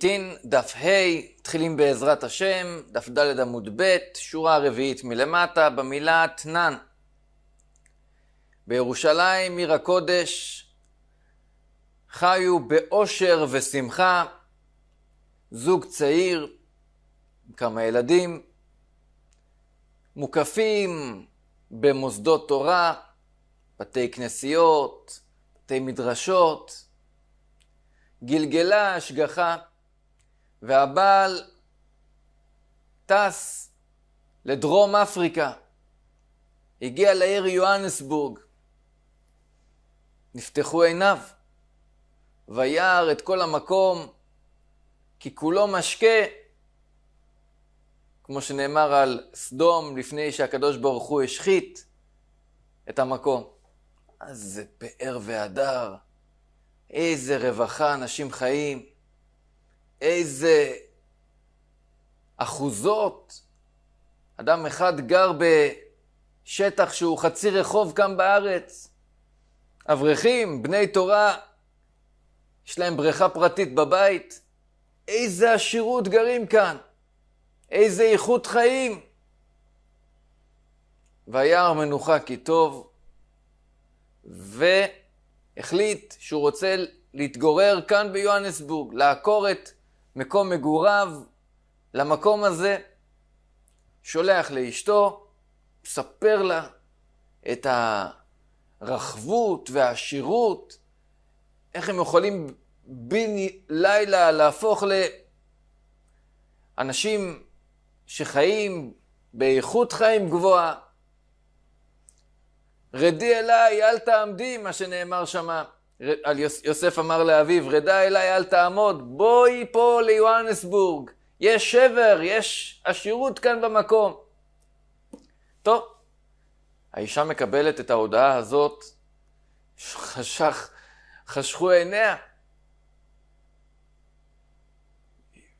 גיטין, דף ה', תחילים בעזרת השם, דף ד' עמוד ב', שורה רביעית מלמטה, במילה תנן. בירושלים, עיר הקודש, חיו באושר ושמחה, זוג צעיר, כמה ילדים, מוקפים במוסדות תורה, בתי כנסיות, בתי מדרשות, גלגלה השגחה והבעל טס לדרום אפריקה, הגיע לעיר יוהנסבורג, נפתחו עיניו, ויער את כל המקום, כי כולו משקה, כמו שנאמר על סדום לפני שהקדוש ברוך הוא השחית את המקום. זה פאר והדר, איזה רווחה אנשים חיים. איזה אחוזות. אדם אחד גר בשטח שהוא חצי רחוב כאן בארץ. אברכים, בני תורה, יש להם בריכה פרטית בבית. איזה עשירות גרים כאן, איזה איכות חיים. וירא מנוחה כי טוב, והחליט שהוא רוצה להתגורר כאן ביוהנסבורג, לעקור את מקום מגוריו, למקום הזה, שולח לאשתו, מספר לה את הרחבות והעשירות, איך הם יכולים בין לילה להפוך לאנשים שחיים באיכות חיים גבוהה. רדי אליי, אל תעמדי, מה שנאמר שמה. על יוס, יוסף אמר לאביו, רדה אליי אל תעמוד, בואי פה ליוהנסבורג, יש שבר, יש עשירות כאן במקום. טוב, האישה מקבלת את ההודעה הזאת, חשך, חשכו עיניה.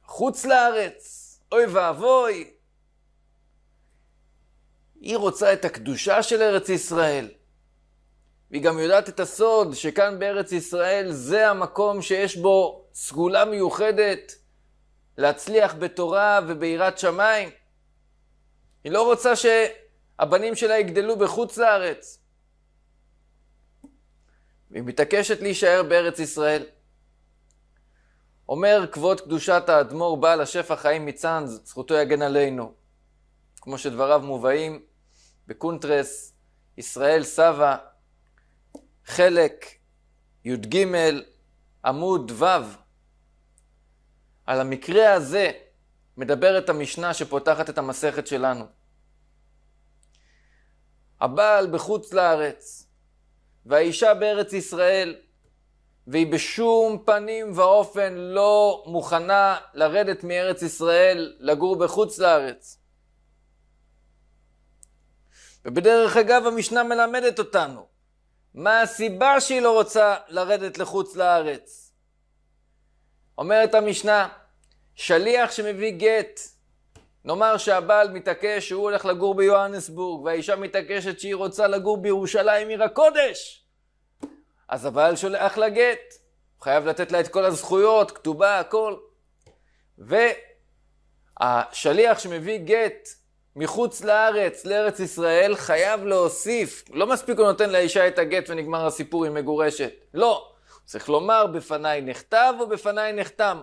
חוץ לארץ, אוי ואבוי. היא רוצה את הקדושה של ארץ ישראל. והיא גם יודעת את הסוד שכאן בארץ ישראל זה המקום שיש בו סגולה מיוחדת להצליח בתורה וביראת שמיים. היא לא רוצה שהבנים שלה יגדלו בחוץ לארץ. והיא מתעקשת להישאר בארץ ישראל. אומר כבוד קדושת האדמו"ר בעל השפע חיים מצאנז, זכותו יגן עלינו. כמו שדבריו מובאים בקונטרס, ישראל סבא, חלק י"ג עמוד ו'. על המקרה הזה מדברת המשנה שפותחת את המסכת שלנו. הבעל בחוץ לארץ, והאישה בארץ ישראל, והיא בשום פנים ואופן לא מוכנה לרדת מארץ ישראל לגור בחוץ לארץ. ובדרך אגב המשנה מלמדת אותנו מה הסיבה שהיא לא רוצה לרדת לחוץ לארץ. אומרת המשנה, שליח שמביא גט, נאמר שהבעל מתעקש שהוא הולך לגור ביוהנסבורג, והאישה מתעקשת שהיא רוצה לגור בירושלים עיר הקודש. אז הבעל שולח לה גט, הוא חייב לתת לה את כל הזכויות, כתובה, הכל. והשליח שמביא גט מחוץ לארץ, לארץ ישראל, חייב להוסיף. לא מספיק הוא נותן לאישה את הגט ונגמר הסיפור, היא מגורשת. לא. צריך לומר, בפניי נכתב או בפניי נחתם.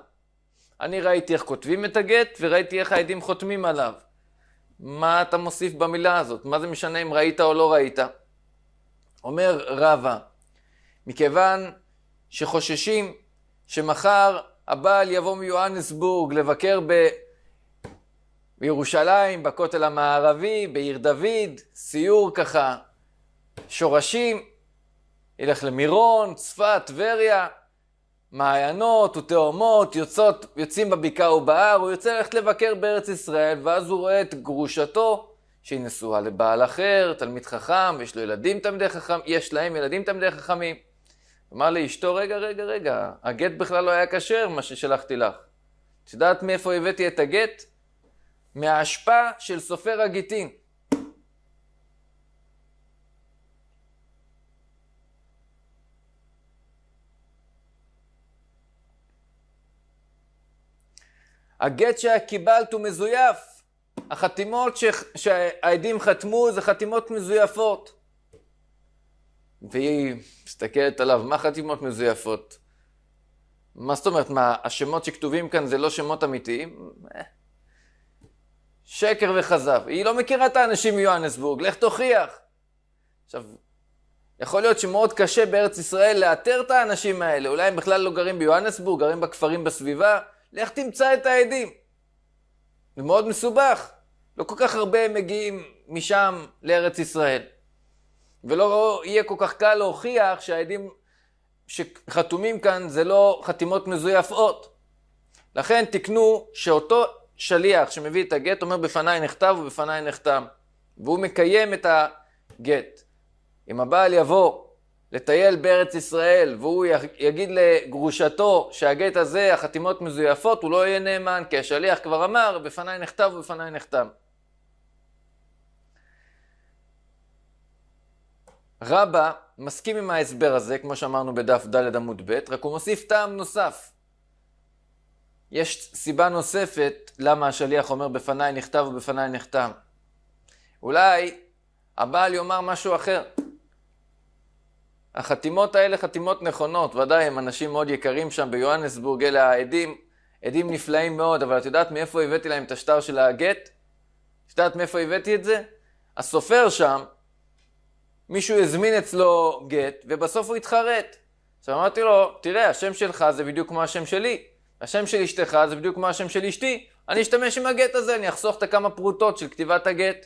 אני ראיתי איך כותבים את הגט, וראיתי איך העדים חותמים עליו. מה אתה מוסיף במילה הזאת? מה זה משנה אם ראית או לא ראית? אומר רבא, מכיוון שחוששים שמחר הבעל יבוא מיואנסבורג לבקר ב... בירושלים, בכותל המערבי, בעיר דוד, סיור ככה, שורשים, ילך למירון, צפת, טבריה, מעיינות ותאומות, יוצאות, יוצאים בבקעה ובהר, הוא יוצא ללכת לבקר בארץ ישראל, ואז הוא רואה את גרושתו, שהיא נשואה לבעל אחר, תלמיד חכם, יש לו ילדים תלמידי חכמים, יש להם ילדים תלמידי חכמים. אמר לאשתו, רגע, רגע, רגע, הגט בכלל לא היה כשר, מה ששלחתי לך. את יודעת מאיפה הבאתי את הגט? מההשפעה של סופר הגיטין. הגט שקיבלת הוא מזויף. החתימות ש... שהעדים חתמו זה חתימות מזויפות. והיא מסתכלת עליו, מה חתימות מזויפות? מה זאת אומרת, מה, השמות שכתובים כאן זה לא שמות אמיתיים? אה, שקר וכזב. היא לא מכירה את האנשים מיוהנסבורג, לך תוכיח. עכשיו, יכול להיות שמאוד קשה בארץ ישראל לאתר את האנשים האלה, אולי הם בכלל לא גרים ביוהנסבורג, גרים בכפרים בסביבה, לך תמצא את העדים. זה מאוד מסובך. לא כל כך הרבה מגיעים משם לארץ ישראל. ולא יהיה כל כך קל להוכיח שהעדים שחתומים כאן זה לא חתימות מזויפות. לכן תקנו שאותו שליח שמביא את הגט אומר בפניי נכתב ובפניי נחתם, והוא מקיים את הגט. אם הבעל יבוא לטייל בארץ ישראל והוא יגיד לגרושתו שהגט הזה, החתימות מזויפות, הוא לא יהיה נאמן, כי השליח כבר אמר, בפניי נכתב ובפניי נחתם. רבא מסכים עם ההסבר הזה, כמו שאמרנו בדף ד' עמוד ב', רק הוא מוסיף טעם נוסף. יש סיבה נוספת למה השליח אומר בפניי נכתב ובפניי נחתם. אולי הבעל יאמר משהו אחר. החתימות האלה חתימות נכונות, ודאי הם אנשים מאוד יקרים שם ביוהנסבורג, אלה העדים, עדים נפלאים מאוד, אבל את יודעת מאיפה הבאתי להם את השטר של הגט? את יודעת מאיפה הבאתי את זה? הסופר שם, מישהו הזמין אצלו גט, ובסוף הוא התחרט. עכשיו אמרתי לו, תראה, השם שלך זה בדיוק כמו השם שלי. השם של אשתך זה בדיוק כמו השם של אשתי. אני אשתמש עם הגט הזה, אני אחסוך את הכמה פרוטות של כתיבת הגט.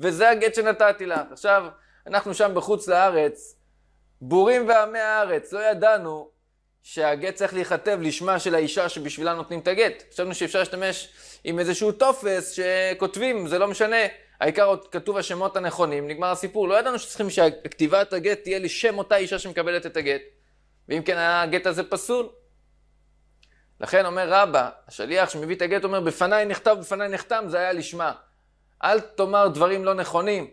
וזה הגט שנתתי לך. עכשיו, אנחנו שם בחוץ לארץ, בורים ועמי הארץ, לא ידענו שהגט צריך להיכתב לשמה של האישה שבשבילה נותנים את הגט. חשבנו שאפשר להשתמש עם איזשהו טופס שכותבים, זה לא משנה. העיקר עוד כתוב השמות הנכונים, נגמר הסיפור. לא ידענו שצריכים שכתיבת הגט תהיה לשם אותה אישה שמקבלת את הגט. ואם כן, הגט הזה פסול. לכן אומר רבא, השליח שמביא את הגט אומר, בפניי נכתב, בפניי נחתם, זה היה לשמה. אל תאמר דברים לא נכונים,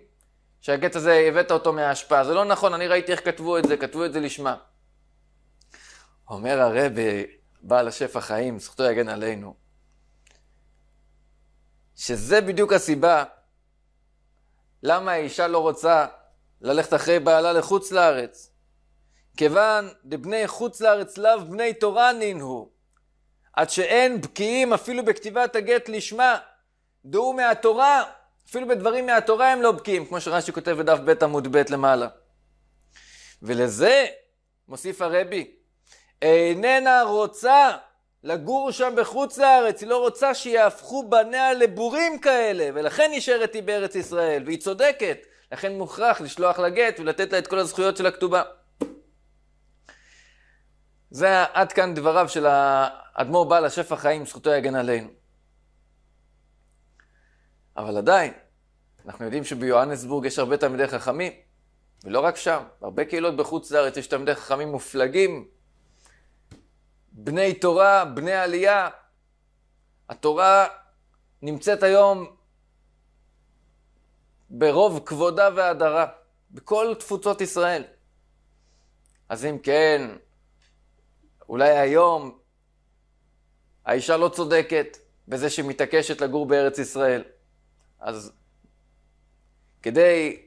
שהגט הזה, הבאת אותו מההשפעה. זה לא נכון, אני ראיתי איך כתבו את זה, כתבו את זה לשמה. אומר הרבי, בעל השפע חיים, זכותו יגן עלינו, שזה בדיוק הסיבה למה האישה לא רוצה ללכת אחרי בעלה לחוץ לארץ. כיוון דבני חוץ לארץ לאו בני תורנין הוא. עד שאין בקיאים אפילו בכתיבת הגט לשמה. דעו מהתורה, אפילו בדברים מהתורה הם לא בקיאים, כמו שרש"י כותב בדף ב' עמוד ב' למעלה. ולזה מוסיף הרבי, איננה רוצה לגור שם בחוץ לארץ, היא לא רוצה שיהפכו בניה לבורים כאלה, ולכן נשארת היא בארץ ישראל, והיא צודקת, לכן מוכרח לשלוח לה גט ולתת לה את כל הזכויות של הכתובה. זה עד כאן דבריו של האדמו"ר בעל השפע חיים, זכותו יגן עלינו. אבל עדיין, אנחנו יודעים שביוהנסבורג יש הרבה תלמידי חכמים, ולא רק שם, הרבה קהילות בחוץ לארץ יש תלמידי חכמים מופלגים, בני תורה, בני עלייה. התורה נמצאת היום ברוב כבודה והדרה, בכל תפוצות ישראל. אז אם כן, אולי היום האישה לא צודקת בזה שהיא מתעקשת לגור בארץ ישראל. אז כדי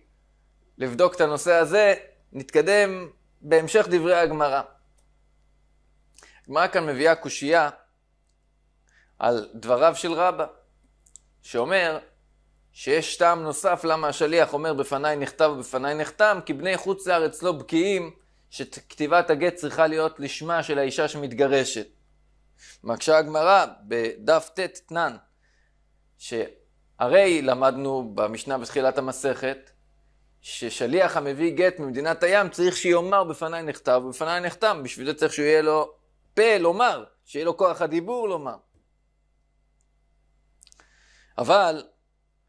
לבדוק את הנושא הזה, נתקדם בהמשך דברי הגמרא. הגמרא כאן מביאה קושייה על דבריו של רבא, שאומר שיש טעם נוסף למה השליח אומר בפניי נכתב ובפניי נחתם, כי בני חוץ לארץ לא בקיאים שכתיבת הגט צריכה להיות לשמה של האישה שמתגרשת. מקשה הגמרא בדף ט' תנן, שהרי למדנו במשנה בתחילת המסכת, ששליח המביא גט ממדינת הים צריך שיאמר בפניי נכתב ובפניי נחתם, בשביל זה צריך שיהיה לו פה לומר, שיהיה לו כוח הדיבור לומר. אבל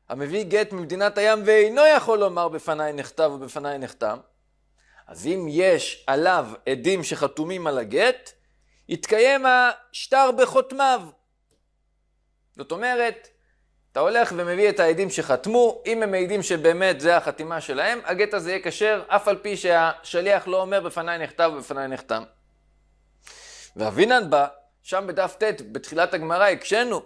המביא גט ממדינת הים ואינו יכול לומר בפניי נכתב ובפניי נחתם, אז אם יש עליו עדים שחתומים על הגט, יתקיים השטר בחותמיו. זאת אומרת, אתה הולך ומביא את העדים שחתמו, אם הם מעידים שבאמת זה החתימה שלהם, הגט הזה יהיה כשר, אף על פי שהשליח לא אומר בפניי נכתב ובפניי נחתם. ואבינן בא, שם בדף ט', בתחילת הגמרא, הקשינו.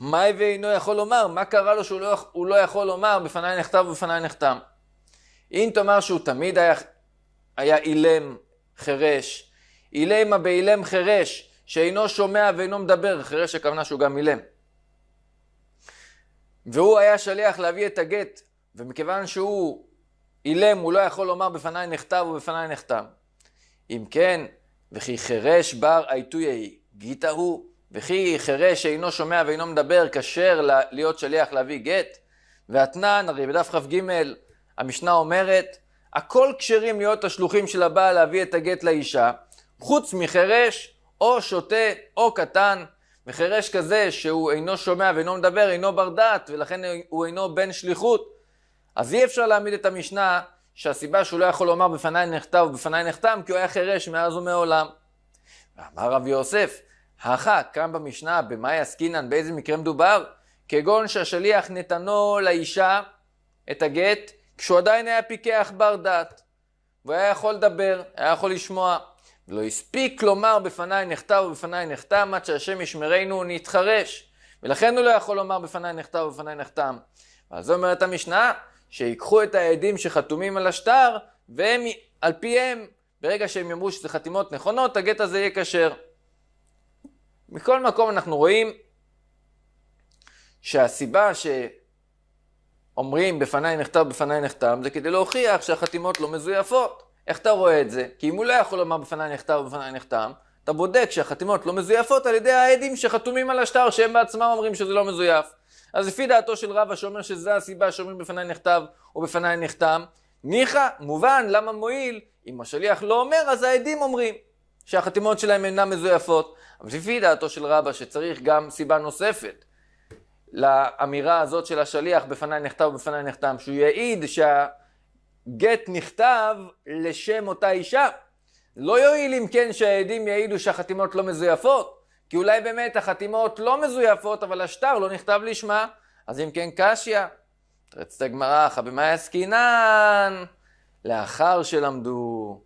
מה ואינו יכול לומר? מה קרה לו שהוא לא, לא יכול לומר בפניי נכתב ובפניי נחתם? אם תאמר שהוא תמיד היה היה אילם חירש. אילמה באילם חירש, שאינו שומע ואינו מדבר, חירש הכוונה שהוא גם אילם. והוא היה שליח להביא את הגט, ומכיוון שהוא אילם, הוא לא יכול לומר בפניי נכתב ובפניי נכתב. אם כן, וכי חירש בר עיתוי ההיא, גיתא הוא, וכי חירש שאינו שומע ואינו מדבר, כשר להיות שליח להביא גט. ואתנן, הרי בדף כ"ג המשנה אומרת הכל כשרים להיות השלוחים של הבעל להביא את הגט לאישה, חוץ מחירש או שוטה או קטן. מחירש כזה שהוא אינו שומע ואינו מדבר, אינו בר דעת, ולכן הוא אינו בן שליחות. אז אי אפשר להעמיד את המשנה שהסיבה שהוא לא יכול לומר בפניי נכתב ובפניי נחתם, כי הוא היה חירש מאז ומעולם. אמר רבי יוסף, האחה כאן במשנה, במאי עסקינן, באיזה מקרה מדובר? כגון שהשליח נתנו לאישה את הגט, כשהוא עדיין היה פיקח בר דעת. והיה יכול לדבר, היה יכול לשמוע. ולא הספיק לומר בפניי נכתב ובפניי נחתם, עד שהשם ישמרנו נתחרש, ולכן הוא לא יכול לומר בפניי נכתב ובפניי נחתם. ועל זה אומרת המשנה, שיקחו את העדים שחתומים על השטר, והם על פיהם, ברגע שהם יאמרו שזה חתימות נכונות, הגט הזה יהיה כשר. מכל מקום אנחנו רואים שהסיבה ש... אומרים בפניי נכתב, בפניי נחתם, זה כדי להוכיח שהחתימות לא מזויפות. איך אתה רואה את זה? כי אם הוא לא יכול לומר בפניי נכתב, בפניי נחתם, אתה בודק שהחתימות לא מזויפות על ידי העדים שחתומים על השטר שהם בעצמם אומרים שזה לא מזויף. אז לפי דעתו של רבא שאומר שזו הסיבה שאומרים בפניי נכתב או בפניי נחתם, ניחא, מובן, למה מועיל? אם השליח לא אומר, אז העדים אומרים שהחתימות שלהם אינן מזויפות. אבל לפי דעתו של רבא שצריך גם סיבה נוספת, לאמירה הזאת של השליח, בפניי נכתב ובפניי נחתם, שהוא יעיד שהגט נכתב לשם אותה אישה. לא יועיל אם כן שהעדים יעידו שהחתימות לא מזויפות, כי אולי באמת החתימות לא מזויפות, אבל השטר לא נכתב לשמה, אז אם כן קשיא. תרצת הגמרא, אחא במאי עסקינן, לאחר שלמדו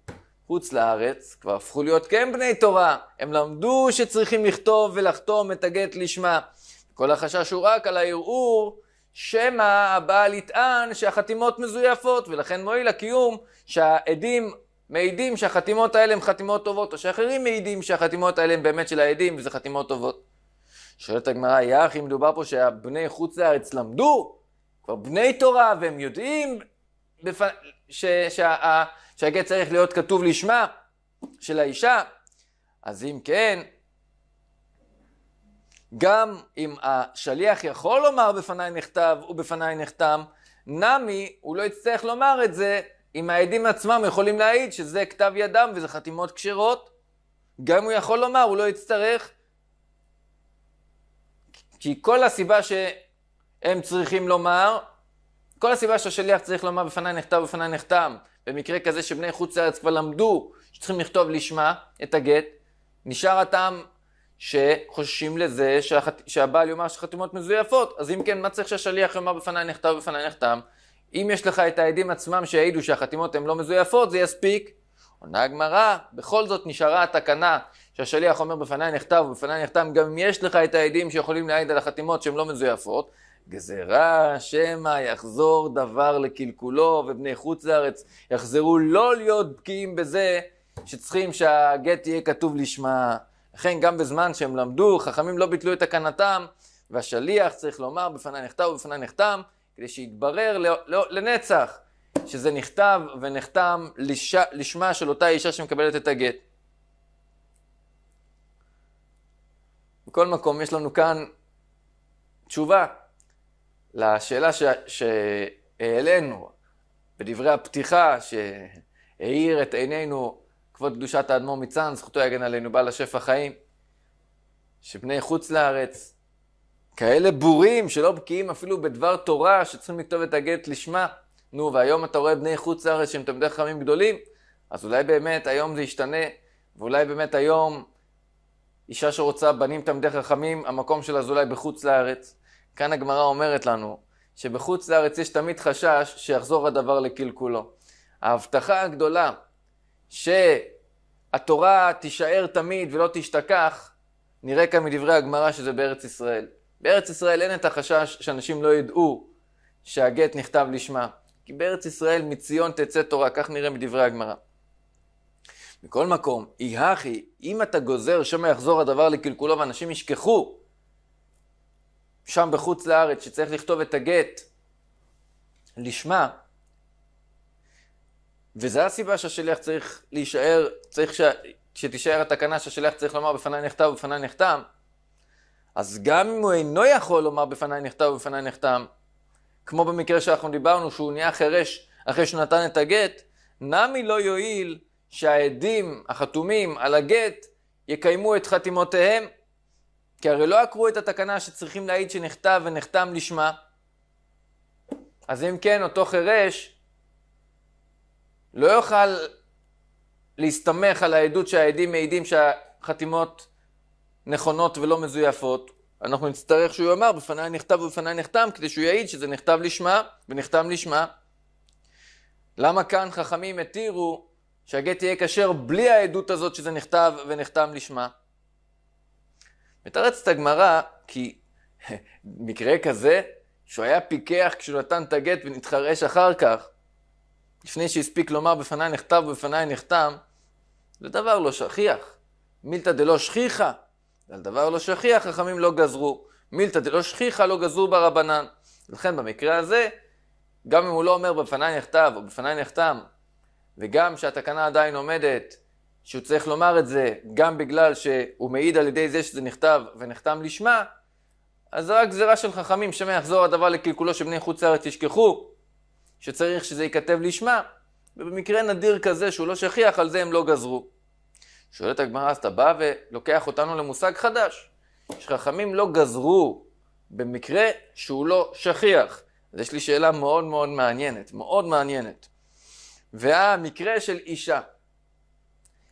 חוץ לארץ, כבר הפכו להיות כן בני תורה. הם למדו שצריכים לכתוב ולחתום את הגט לשמה. כל החשש הוא רק על הערעור, שמא הבעל יטען שהחתימות מזויפות, ולכן מועיל הקיום שהעדים מעידים שהחתימות האלה הן חתימות טובות, או שאחרים מעידים שהחתימות האלה הן באמת של העדים וזה חתימות טובות. שואלת הגמרא, יאח, אם מדובר פה שהבני חוץ לארץ למדו, כבר בני תורה, והם יודעים בפ... ש... שה... שהגט צריך להיות כתוב לשמה של האישה, אז אם כן, גם אם השליח יכול לומר בפניי נכתב ובפניי נחתם, נמי הוא לא יצטרך לומר את זה אם העדים עצמם יכולים להעיד שזה כתב ידם וזה חתימות כשרות. גם אם הוא יכול לומר, הוא לא יצטרך. כי כל הסיבה שהם צריכים לומר, כל הסיבה שהשליח צריך לומר בפניי נכתב ובפניי נחתם, במקרה כזה שבני חוץ לארץ כבר למדו שצריכים לכתוב לשמה את הגט, נשאר הטעם שחוששים לזה שהחת... שהבעל יאמר שחתימות מזויפות, אז אם כן, מה צריך שהשליח יאמר בפניי נכתב ובפניי נכתם? אם יש לך את העדים עצמם שיעידו שהחתימות הן לא מזויפות, זה יספיק. עונה הגמרא, בכל זאת נשארה התקנה שהשליח אומר בפניי נכתב ובפניי נכתם, גם אם יש לך את העדים שיכולים להעיד על החתימות שהן לא מזויפות, גזירה שמא יחזור דבר לקלקולו ובני חוץ לארץ יחזרו לא להיות בקיאים בזה שצריכים שהגט יהיה כתוב לשמה. לכן גם בזמן שהם למדו, חכמים לא ביטלו את תקנתם, והשליח צריך לומר בפני נכתב ובפני נחתם, כדי שיתברר לא, לא, לנצח שזה נכתב ונחתם לש, לשמה של אותה אישה שמקבלת את הגט. בכל מקום, יש לנו כאן תשובה לשאלה שהעלינו ש, בדברי הפתיחה, שהאיר את עינינו כבוד קדושת האדמו"ר מצאן, זכותו יגן עלינו, בעל השפע חיים, שבני חוץ לארץ, כאלה בורים שלא בקיאים אפילו בדבר תורה, שצריכים לכתוב את הגט לשמה. נו, והיום אתה רואה בני חוץ לארץ שהם תלמידי חכמים גדולים, אז אולי באמת היום זה ישתנה, ואולי באמת היום אישה שרוצה בנים תלמידי חכמים, המקום שלה זה אולי בחוץ לארץ. כאן הגמרא אומרת לנו שבחוץ לארץ יש תמיד חשש שיחזור הדבר לקלקולו. ההבטחה הגדולה שהתורה תישאר תמיד ולא תשתכח, נראה כאן מדברי הגמרא שזה בארץ ישראל. בארץ ישראל אין את החשש שאנשים לא ידעו שהגט נכתב לשמה, כי בארץ ישראל מציון תצא תורה, כך נראה מדברי הגמרא. מכל מקום, אי הכי, אם אתה גוזר שמא יחזור הדבר לקלקולו ואנשים ישכחו, שם בחוץ לארץ, שצריך לכתוב את הגט, לשמה, וזה הסיבה שהשליח צריך להישאר, צריך ש... שתישאר התקנה שהשליח צריך לומר בפניי נכתב ובפניי נחתם, אז גם אם הוא אינו יכול לומר בפניי נכתב ובפניי נחתם, כמו במקרה שאנחנו דיברנו, שהוא נהיה חירש אחרי שהוא נתן את הגט, נמי לא יועיל שהעדים החתומים על הגט יקיימו את חתימותיהם, כי הרי לא עקרו את התקנה שצריכים להעיד שנכתב ונחתם לשמה. אז אם כן, אותו חירש לא יוכל להסתמך על העדות שהעדים מעידים שהחתימות נכונות ולא מזויפות, אנחנו נצטרך שהוא יאמר בפניי נכתב ובפניי נחתם כדי שהוא יעיד שזה נכתב לשמה ונחתם לשמה. למה כאן חכמים התירו שהגט יהיה כשר בלי העדות הזאת שזה נכתב ונחתם לשמה? מתרצת הגמרא כי מקרה כזה שהוא היה פיקח כשהוא נתן את הגט ונתחרש אחר כך לפני שהספיק לומר בפניי נכתב ובפניי נחתם, זה דבר לא שכיח. מילתא דלא שכיחא, על דבר לא שכיח חכמים לא גזרו. מילתא דלא שכיחא לא גזרו ברבנן. לכן במקרה הזה, גם אם הוא לא אומר בפניי נכתב או בפניי נחתם, וגם שהתקנה עדיין עומדת, שהוא צריך לומר את זה גם בגלל שהוא מעיד על ידי זה שזה נכתב ונחתם לשמה, אז זה רק גזירה של חכמים שמא יחזור הדבר לקלקולו שבני חוץ לארץ ישכחו, שצריך שזה ייכתב לשמה, ובמקרה נדיר כזה שהוא לא שכיח, על זה הם לא גזרו. שואלת הגמרא, אז אתה בא ולוקח אותנו למושג חדש, שחכמים לא גזרו במקרה שהוא לא שכיח. אז יש לי שאלה מאוד מאוד מעניינת, מאוד מעניינת. והמקרה של אישה,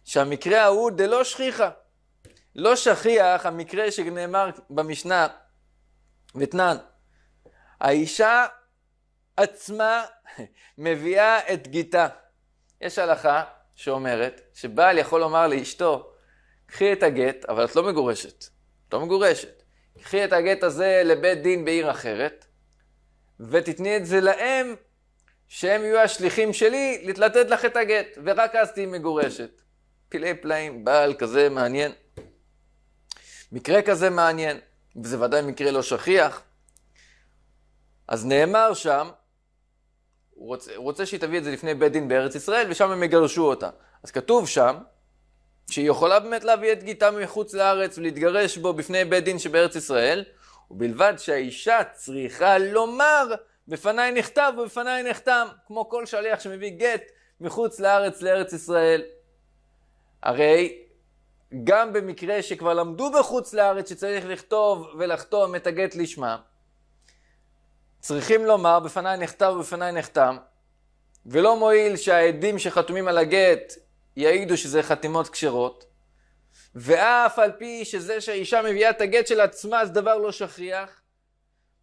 שהמקרה ההוא דלא שכיחה. לא שכיח המקרה שנאמר במשנה, ותנן, האישה עצמה מביאה את גיתה. יש הלכה שאומרת שבעל יכול לומר לאשתו, קחי את הגט, אבל את לא מגורשת. את לא מגורשת. קחי את הגט הזה לבית דין בעיר אחרת, ותתני את זה להם, שהם יהיו השליחים שלי לתת לך את הגט, ורק אז תהיי מגורשת. פילי פלאים, בעל כזה מעניין. מקרה כזה מעניין, וזה ודאי מקרה לא שכיח. אז נאמר שם, הוא רוצה, הוא רוצה שהיא תביא את זה לפני בית דין בארץ ישראל, ושם הם יגרשו אותה. אז כתוב שם, שהיא יכולה באמת להביא את גיתה מחוץ לארץ ולהתגרש בו בפני בית דין שבארץ ישראל, ובלבד שהאישה צריכה לומר, בפניי נכתב ובפניי נחתם, כמו כל שליח שמביא גט מחוץ לארץ לארץ ישראל. הרי גם במקרה שכבר למדו בחוץ לארץ שצריך לכתוב ולחתום את הגט לשמם, צריכים לומר בפניי נכתב ובפניי נחתם, ולא מועיל שהעדים שחתומים על הגט יעידו שזה חתימות כשרות, ואף על פי שזה שהאישה מביאה את הגט של עצמה זה דבר לא שכיח,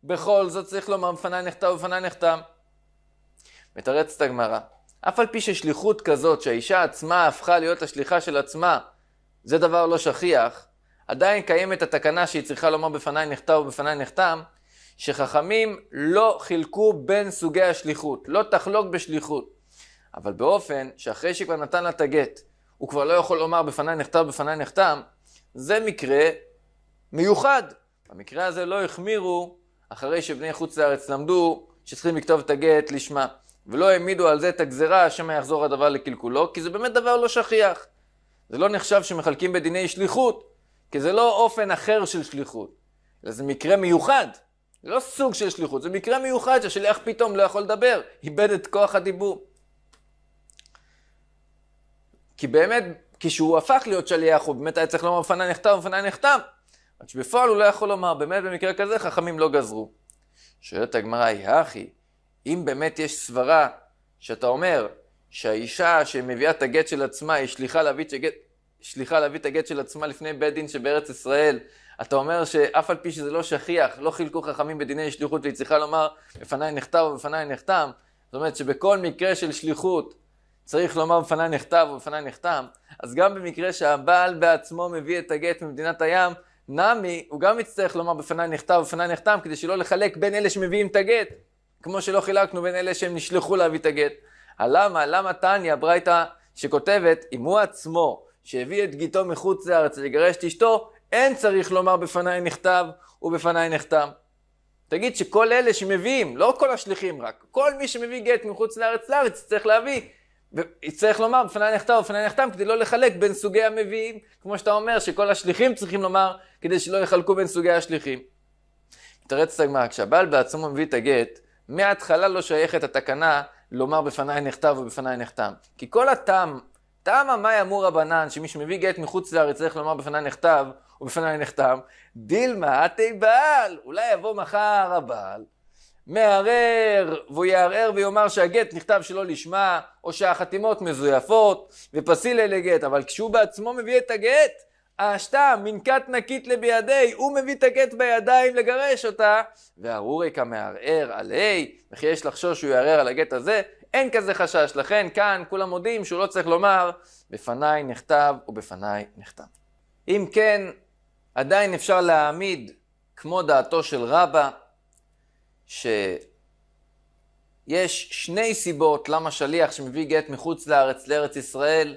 בכל זאת צריך לומר בפניי נכתב ובפניי נחתם. מתרצת הגמרא, אף על פי ששליחות כזאת שהאישה עצמה הפכה להיות השליחה של עצמה, זה דבר לא שכיח, עדיין קיימת התקנה שהיא צריכה לומר בפניי נכתב ובפניי נחתם, שחכמים לא חילקו בין סוגי השליחות, לא תחלוק בשליחות. אבל באופן שאחרי שכבר נתן לה את הגט, הוא כבר לא יכול לומר בפניי נחתם, בפניי נחתם, זה מקרה מיוחד. במקרה הזה לא החמירו אחרי שבני חוץ לארץ למדו שצריכים לכתוב את הגט לשמה, ולא העמידו על זה את הגזרה שמא יחזור הדבר לקלקולו, כי זה באמת דבר לא שכיח. זה לא נחשב שמחלקים בדיני שליחות, כי זה לא אופן אחר של שליחות, אלא זה מקרה מיוחד. זה לא סוג של שליחות, זה מקרה מיוחד שהשליח פתאום לא יכול לדבר, איבד את כוח הדיבור. כי באמת, כשהוא הפך להיות שליח, הוא באמת היה צריך לומר בפניי נחתם, בפניי נחתם. עד שבפועל הוא לא יכול לומר, באמת במקרה כזה חכמים לא גזרו. שואלת הגמרא, יחי, אם באמת יש סברה שאתה אומר שהאישה שמביאה את הגט של עצמה היא שליחה להביא את הגט של עצמה לפני בית דין שבארץ ישראל, אתה אומר שאף על פי שזה לא שכיח, לא חילקו חכמים בדיני שליחות, והיא צריכה לומר, בפניי נכתב ובפניי נחתם. זאת אומרת שבכל מקרה של שליחות צריך לומר בפניי נכתב ובפניי נחתם. אז גם במקרה שהבעל בעצמו מביא את הגט ממדינת הים, נמי, הוא גם יצטרך לומר בפניי נכתב ובפניי נחתם, כדי שלא לחלק בין אלה שמביאים את הגט, כמו שלא חילקנו בין אלה שהם נשלחו להביא את הגט. הלמה, למה טניה ברייתא שכותבת, אם הוא עצמו, שהביא את גיתו מחוץ לארץ לגרש את אשתו, אין צריך לומר בפניי נכתב ובפניי נחתם. תגיד שכל אלה שמביאים, לא כל השליחים רק, כל מי שמביא גט מחוץ לארץ לארץ צריך להביא, יצטרך לומר בפניי נכתב ובפניי נחתם כדי לא לחלק בין סוגי המביאים, כמו שאתה אומר שכל השליחים צריכים לומר כדי שלא יחלקו בין סוגי השליחים. מתרץ את הגמרא, כשהבעל בעצמו מביא את הגט, מההתחלה לא שייכת התקנה לומר בפניי נכתב ובפניי נחתם. כי כל הטעם, טעם המאי אמור רבנן, שמי שמביא גט מחוץ לארץ צריך לומר בפניי נכתב ובפניי נחתם, דילמה אתי בעל, אולי יבוא מחר הבעל, מערער, והוא יערער ויאמר שהגט נכתב שלא לשמה, או שהחתימות מזויפות, ופסיל אלה גט, אבל כשהוא בעצמו מביא את הגט, השתה, מנקת נקית לבידי, הוא מביא את הגט בידיים לגרש אותה, והרוריקה מערער עלי, וכי יש לחשוש שהוא יערער על הגט הזה, אין כזה חשש, לכן כאן כולם מודים שהוא לא צריך לומר, בפניי נכתב ובפניי בפניי נכתב. אם כן, עדיין אפשר להעמיד, כמו דעתו של רבא, שיש שני סיבות למה שליח שמביא גט מחוץ לארץ לארץ ישראל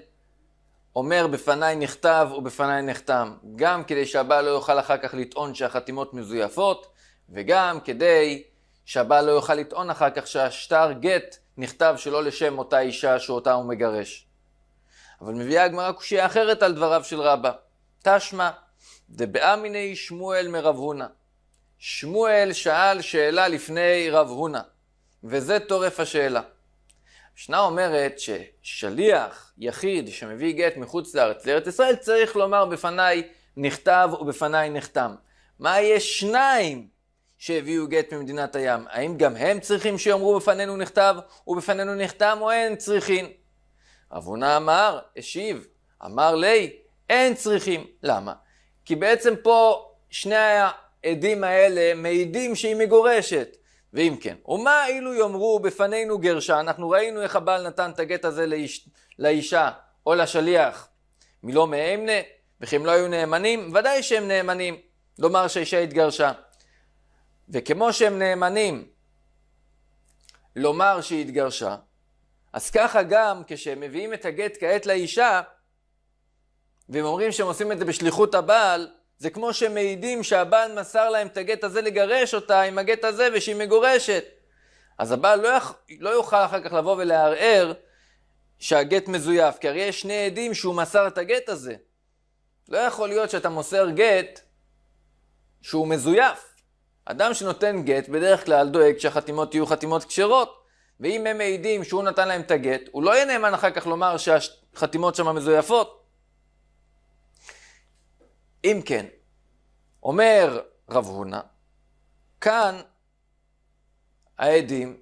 אומר בפניי נכתב ובפניי נחתם, גם כדי שהבעל לא יוכל אחר כך לטעון שהחתימות מזויפות, וגם כדי שהבעל לא יוכל לטעון אחר כך שהשטר גט נכתב שלא לשם אותה אישה שאותה הוא מגרש. אבל מביאה הגמרא קושייה אחרת על דבריו של רבא. תשמע, דבאמיני שמואל מרב הונא. שמואל שאל שאלה לפני רב הונא, וזה טורף השאלה. המשנה אומרת ששליח יחיד שמביא גט מחוץ לארץ לארץ ישראל צריך לומר בפניי נכתב ובפניי נחתם. מה יש שניים שהביאו גט ממדינת הים? האם גם הם צריכים שיאמרו בפנינו נכתב ובפנינו נחתם או אין צריכים? רב הונא אמר, השיב, אמר לי, אין צריכים. למה? כי בעצם פה שני העדים האלה מעידים שהיא מגורשת. ואם כן, ומה אילו יאמרו בפנינו גרשה, אנחנו ראינו איך הבעל נתן את הגט הזה לאיש, לאישה או לשליח, מלא מאמנה, וכי הם לא היו נאמנים, ודאי שהם נאמנים, לומר שהאישה התגרשה. וכמו שהם נאמנים לומר שהיא התגרשה, אז ככה גם כשהם מביאים את הגט כעת לאישה, ואם אומרים שהם עושים את זה בשליחות הבעל, זה כמו שהם מעידים שהבעל מסר להם את הגט הזה לגרש אותה עם הגט הזה ושהיא מגורשת. אז הבעל לא, יח... לא יוכל אחר כך לבוא ולערער שהגט מזויף, כי הרי יש שני עדים שהוא מסר את הגט הזה. לא יכול להיות שאתה מוסר גט שהוא מזויף. אדם שנותן גט בדרך כלל דואג שהחתימות יהיו חתימות כשרות, ואם הם מעידים שהוא נתן להם את הגט, הוא לא יהיה נאמן אחר כך לומר שהחתימות שם מזויפות. אם כן, אומר רב הונא, כאן העדים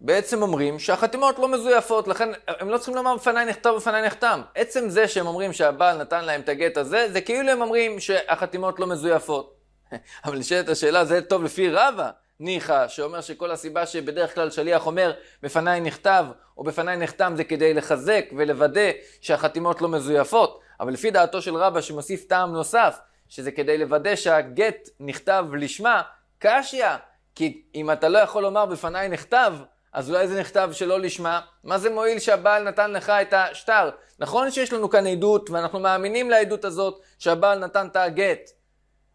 בעצם אומרים שהחתימות לא מזויפות, לכן הם לא צריכים לומר בפניי נכתב ובפניי נחתם. עצם זה שהם אומרים שהבעל נתן להם את הגט הזה, זה כאילו הם אומרים שהחתימות לא מזויפות. אבל נשאלת השאלה, זה טוב לפי רבא ניחא, שאומר שכל הסיבה שבדרך כלל שליח אומר בפניי נכתב או בפניי נחתם זה כדי לחזק ולוודא שהחתימות לא מזויפות. אבל לפי דעתו של רבא שמוסיף טעם נוסף, שזה כדי לוודא שהגט נכתב לשמה, קשיא, כי אם אתה לא יכול לומר בפניי נכתב, אז אולי זה נכתב שלא לשמה. מה זה מועיל שהבעל נתן לך את השטר? נכון שיש לנו כאן עדות, ואנחנו מאמינים לעדות הזאת, שהבעל נתן את הגט,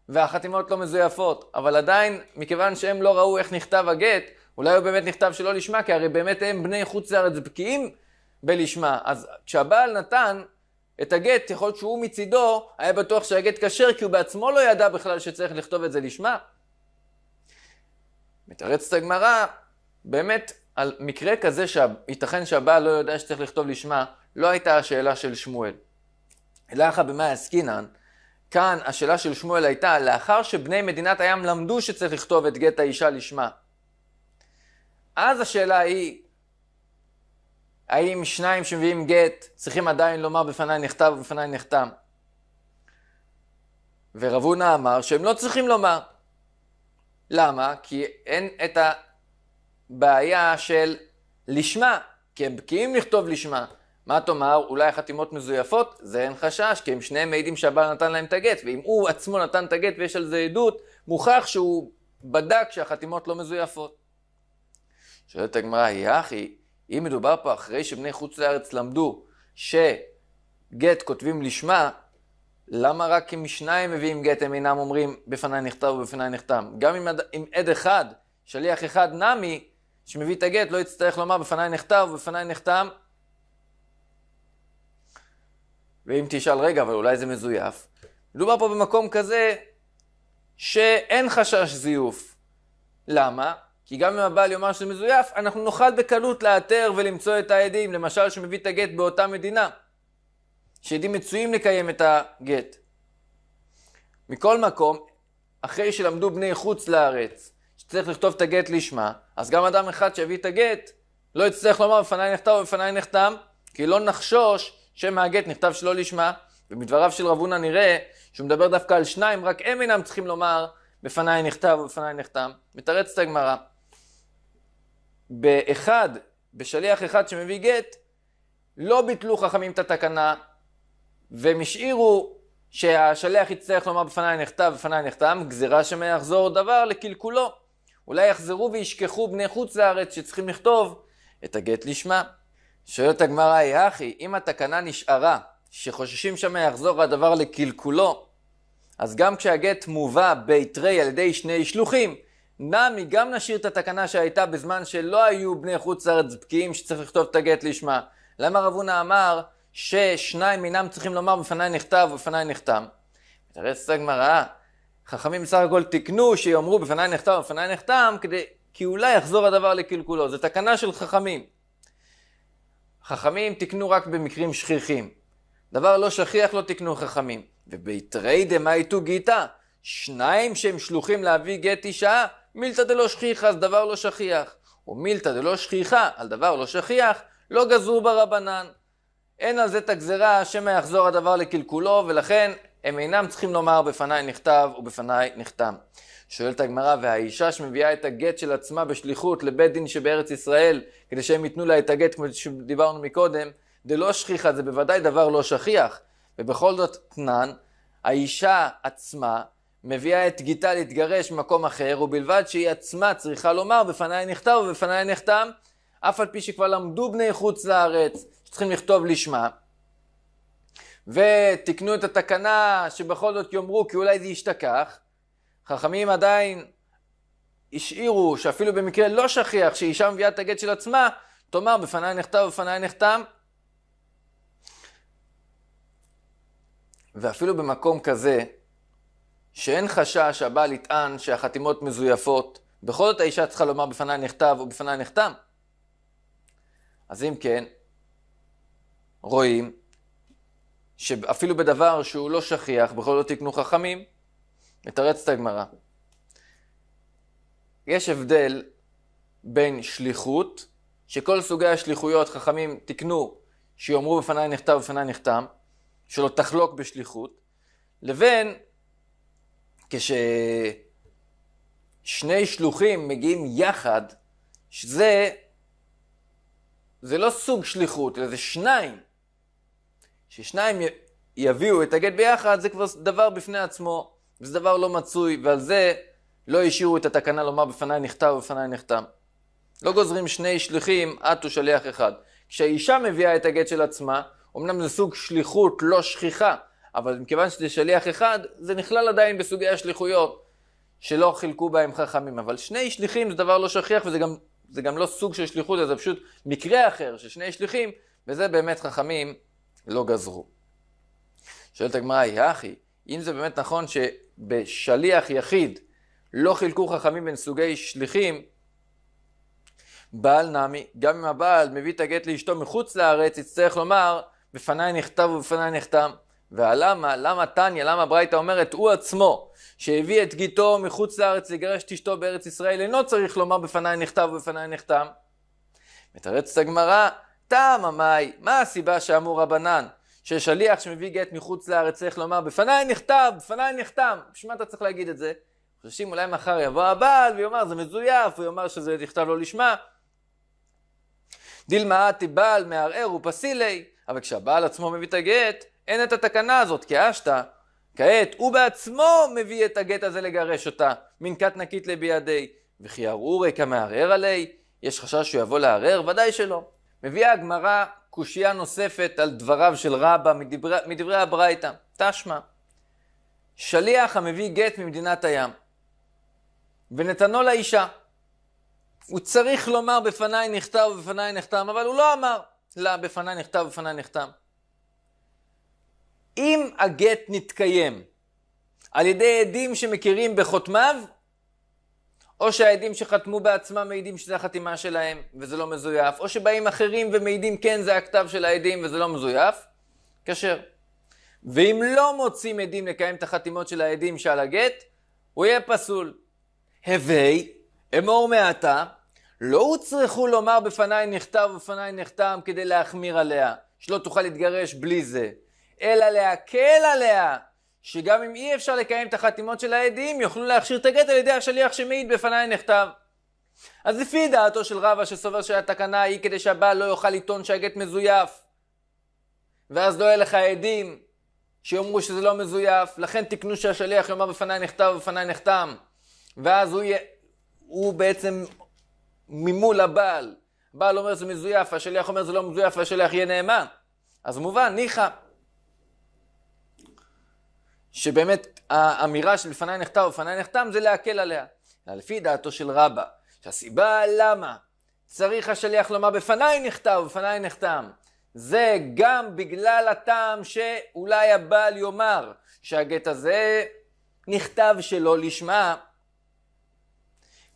והחתימות לא מזויפות, אבל עדיין, מכיוון שהם לא ראו איך נכתב הגט, אולי הוא באמת נכתב שלא לשמה, כי הרי באמת הם בני חוץ לארץ בקיאים בלשמה. אז כשהבעל נתן, את הגט, יכול להיות שהוא מצידו היה בטוח שהגט כשר, כי הוא בעצמו לא ידע בכלל שצריך לכתוב את זה לשמה. מתרצת הגמרא, באמת, על מקרה כזה שייתכן שהבעל לא יודע שצריך לכתוב לשמה, לא הייתה השאלה של שמואל. אלא לך במאי עסקינן, כאן השאלה של שמואל הייתה, לאחר שבני מדינת הים למדו שצריך לכתוב את גט האישה לשמה, אז השאלה היא, האם שניים שמביאים גט צריכים עדיין לומר בפניי נכתב ובפניי נחתם? ורב הונא אמר שהם לא צריכים לומר. למה? כי אין את הבעיה של לשמה, כי הם בקיאים לכתוב לשמה. מה תאמר, אולי החתימות מזויפות? זה אין חשש, כי הם שניהם מעידים שהבעל נתן להם את הגט, ואם הוא עצמו נתן את הגט ויש על זה עדות, מוכח שהוא בדק שהחתימות לא מזויפות. שואלת הגמרא, יחי, אם מדובר פה אחרי שבני חוץ לארץ למדו שגט כותבים לשמה, למה רק אם שניים מביאים גט הם אינם אומרים בפניי נכתב ובפניי נחתם? גם אם, אם עד אחד, שליח אחד נמי, שמביא את הגט לא יצטרך לומר בפניי נכתב ובפניי נחתם. ואם תשאל רגע, אבל אולי זה מזויף. מדובר פה במקום כזה שאין חשש זיוף. למה? כי גם אם הבעל יאמר שזה מזויף, אנחנו נוכל בקלות לאתר ולמצוא את העדים, למשל שמביא את הגט באותה מדינה, שעדים מצויים לקיים את הגט. מכל מקום, אחרי שלמדו בני חוץ לארץ, שצריך לכתוב את הגט לשמה, אז גם אדם אחד שיביא את הגט, לא יצטרך לומר בפניי נכתב ובפניי נחתם, כי לא נחשוש שמא הגט נכתב שלא לשמה. ומדבריו של רב הונא נראה שהוא מדבר דווקא על שניים, רק הם אינם צריכים לומר בפניי נכתב ובפניי נחתם. מתרצת הגמרא. באחד, בשליח אחד שמביא גט, לא ביטלו חכמים את התקנה, והם השאירו שהשליח יצטרך לומר בפניי נכתב, בפניי נחתם, גזירה שמא יחזור דבר לקלקולו. אולי יחזרו וישכחו בני חוץ לארץ שצריכים לכתוב את הגט לשמה. שואלת הגמרא, אה, אחי, אם התקנה נשארה, שחוששים שמא יחזור הדבר לקלקולו, אז גם כשהגט מובא ביתרי על ידי שני שלוחים, נמי גם נשאיר את התקנה שהייתה בזמן שלא היו בני חוץ לארץ בקיאים שצריך לכתוב את הגט לשמה. למה רב הונא אמר ששניים אינם צריכים לומר בפניי נכתב ובפניי נחתם? מתרסת הגמרא, חכמים בסך הכל תיקנו שיאמרו בפניי נכתב ובפניי נחתם כדי, כי אולי יחזור הדבר לקלקולו. זו תקנה של חכמים. חכמים תיקנו רק במקרים שכיחים. דבר לא שכיח לא תיקנו חכמים. וביתרי דמאיתו גיתא, שניים שהם שלוחים להביא גט אישה, מילתא דלא שכיחא, אז דבר לא שכיח. ומילתא דלא שכיחא, על דבר לא שכיח, לא גזרו ברבנן. אין על זה את הגזרה, שמא יחזור הדבר לקלקולו, ולכן הם אינם צריכים לומר בפניי נכתב ובפניי נחתם. שואלת הגמרא, והאישה שמביאה את הגט של עצמה בשליחות לבית דין שבארץ ישראל, כדי שהם ייתנו לה את הגט, כמו שדיברנו מקודם, דלא שכיחא זה בוודאי דבר לא שכיח. ובכל זאת, תנן, האישה עצמה, מביאה את גיתה להתגרש ממקום אחר, ובלבד שהיא עצמה צריכה לומר, בפניי נכתב ובפניי נחתם, אף על פי שכבר למדו בני חוץ לארץ, שצריכים לכתוב לשמה. ותיקנו את התקנה שבכל זאת יאמרו כי אולי זה ישתכח. חכמים עדיין השאירו שאפילו במקרה לא שכיח שאישה מביאה את הגט של עצמה, תאמר בפניי נכתב ובפניי נחתם. ואפילו במקום כזה, שאין חשש שהבעל יטען שהחתימות מזויפות, בכל זאת האישה צריכה לומר בפניי נכתב או בפניי נחתם. אז אם כן, רואים שאפילו בדבר שהוא לא שכיח, בכל זאת תקנו חכמים. מתרץ את הגמרא. יש הבדל בין שליחות, שכל סוגי השליחויות חכמים תקנו שיאמרו בפניי נכתב ובפניי נחתם, שלא תחלוק בשליחות, לבין כששני שלוחים מגיעים יחד, שזה, זה לא סוג שליחות, אלא זה שניים. ששניים י... יביאו את הגט ביחד, זה כבר דבר בפני עצמו, וזה דבר לא מצוי, ועל זה לא השאירו את התקנה לומר בפניי נכתב ובפניי נחתם. לא גוזרים שני שליחים, את ושליח אחד. כשהאישה מביאה את הגט של עצמה, אמנם זה סוג שליחות לא שכיחה, אבל מכיוון שזה שליח אחד, זה נכלל עדיין בסוגי השליחויות שלא חילקו בהם חכמים. אבל שני שליחים זה דבר לא שכיח וזה גם, זה גם לא סוג של שליחות, זה פשוט מקרה אחר של שני שליחים, וזה באמת חכמים לא גזרו. שואלת הגמרא, יחי, אם זה באמת נכון שבשליח יחיד לא חילקו חכמים בין סוגי שליחים, בעל נמי, גם אם הבעל מביא את הגט לאשתו מחוץ לארץ, יצטרך לומר, בפניי נכתב ובפניי נחתם. ולמה, למה טניה, למה ברייתא אומרת, הוא עצמו, שהביא את גיתו מחוץ לארץ לגרש את אשתו בארץ ישראל, אינו צריך לומר בפניי נכתב ובפניי נחתם. מתרצת הגמרא, טעם המאי, מה הסיבה שאמרו רבנן, ששליח שמביא גט מחוץ לארץ צריך לומר, בפניי נכתב, בפניי נחתם, בשביל מה אתה צריך להגיד את זה? חוששים אולי מחר יבוא הבעל ויאמר זה מזויף, הוא יאמר שזה נכתב לא לשמה. דילמאתי בעל מערער ופסילי, אבל כשהבעל עצמו מביא את הגט, אין את התקנה הזאת, כי אשתא, כעת הוא בעצמו מביא את הגט הזה לגרש אותה, מנקת נקית לבידי, וכי ארורי כמערער עלי, יש חשש שהוא יבוא לערער? ודאי שלא. מביאה הגמרא קושייה נוספת על דבריו של רבא מדברי, מדברי הברייתא, תשמע. שליח המביא גט ממדינת הים, ונתנו לאישה. הוא צריך לומר בפניי נכתב ובפניי נחתם, אבל הוא לא אמר לה בפניי נכתב ובפניי נחתם. אם הגט נתקיים על ידי עדים שמכירים בחותמיו, או שהעדים שחתמו בעצמם מעידים שזו החתימה שלהם וזה לא מזויף, או שבאים אחרים ומעידים כן זה הכתב של העדים וזה לא מזויף, כשר. ואם לא מוצאים עדים לקיים את החתימות של העדים שעל הגט, הוא יהיה פסול. הווי, אמור מעתה, לא הוצרכו לומר בפניי נכתב ובפניי נחתם כדי להחמיר עליה, שלא תוכל להתגרש בלי זה. אלא להקל עליה, שגם אם אי אפשר לקיים את החתימות של העדים, יוכלו להכשיר את הגט על ידי השליח שמעיד בפניי נכתב. אז לפי דעתו של רבא שסובר שהתקנה היא כדי שהבעל לא יוכל לטעון שהגט מזויף, ואז לא יהיה לך עדים שיאמרו שזה לא מזויף, לכן תקנו שהשליח יאמר בפניי נכתב ובפניי נחתם, ואז הוא, יהיה, הוא בעצם ממול הבעל. הבעל אומר זה מזויף, השליח אומר זה לא מזויף, והשליח יהיה נאמן. אז מובן, ניחא. שבאמת האמירה שלפניי נחתם ולפניי נחתם זה להקל עליה. אלא לפי דעתו של רבא, שהסיבה למה צריך השליח לומר בפניי נחתם ובפניי נחתם, זה גם בגלל הטעם שאולי הבעל יאמר שהגט הזה נכתב שלא לשמה.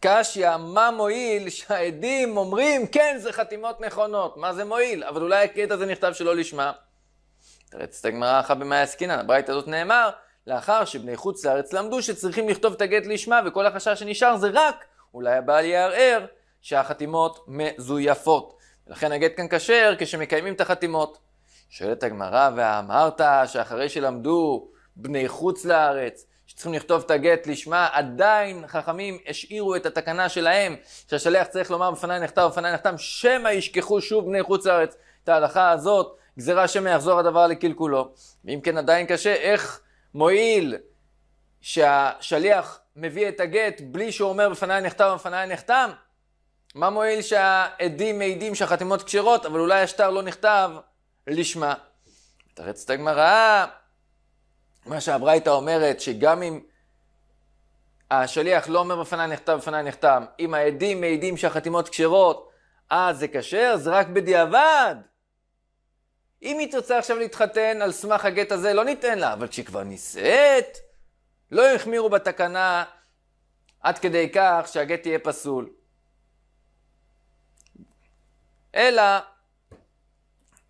קשיא, מה מועיל שהעדים אומרים כן זה חתימות נכונות, מה זה מועיל? אבל אולי הקטע הזה נכתב שלא לשמה. תראה, את גמרא אחת במאי עסקינן, הברית הזאת נאמר לאחר שבני חוץ לארץ למדו שצריכים לכתוב את הגט לשמה, וכל החשש שנשאר זה רק, אולי הבעל יערער, שהחתימות מזויפות. ולכן הגט כאן כשר כשמקיימים את החתימות. שואלת הגמרא, ואמרת שאחרי שלמדו בני חוץ לארץ, שצריכים לכתוב את הגט לשמה, עדיין חכמים השאירו את התקנה שלהם, שהשליח צריך לומר בפניי נכתב ובפניי נחתם, שמא ישכחו שוב בני חוץ לארץ את ההלכה הזאת, גזירה שמא יחזור הדבר לקלקולו. ואם כן עדיין קשה, איך מועיל שהשליח מביא את הגט בלי שהוא אומר בפניי נחתם ובפניי נחתם? מה מועיל שהעדים מעידים שהחתימות כשרות, אבל אולי השטר לא נכתב לשמה? תרץ את הגמרא, מה שהברייתא אומרת, שגם אם השליח לא אומר בפניי נכתב, בפניי נכתם, אם העדים מעידים שהחתימות כשרות, אז אה, זה כשר, זה רק בדיעבד. אם היא תרצה עכשיו להתחתן על סמך הגט הזה, לא ניתן לה, אבל כשהיא כבר נישאת, לא החמירו בתקנה עד כדי כך שהגט יהיה פסול. אלא,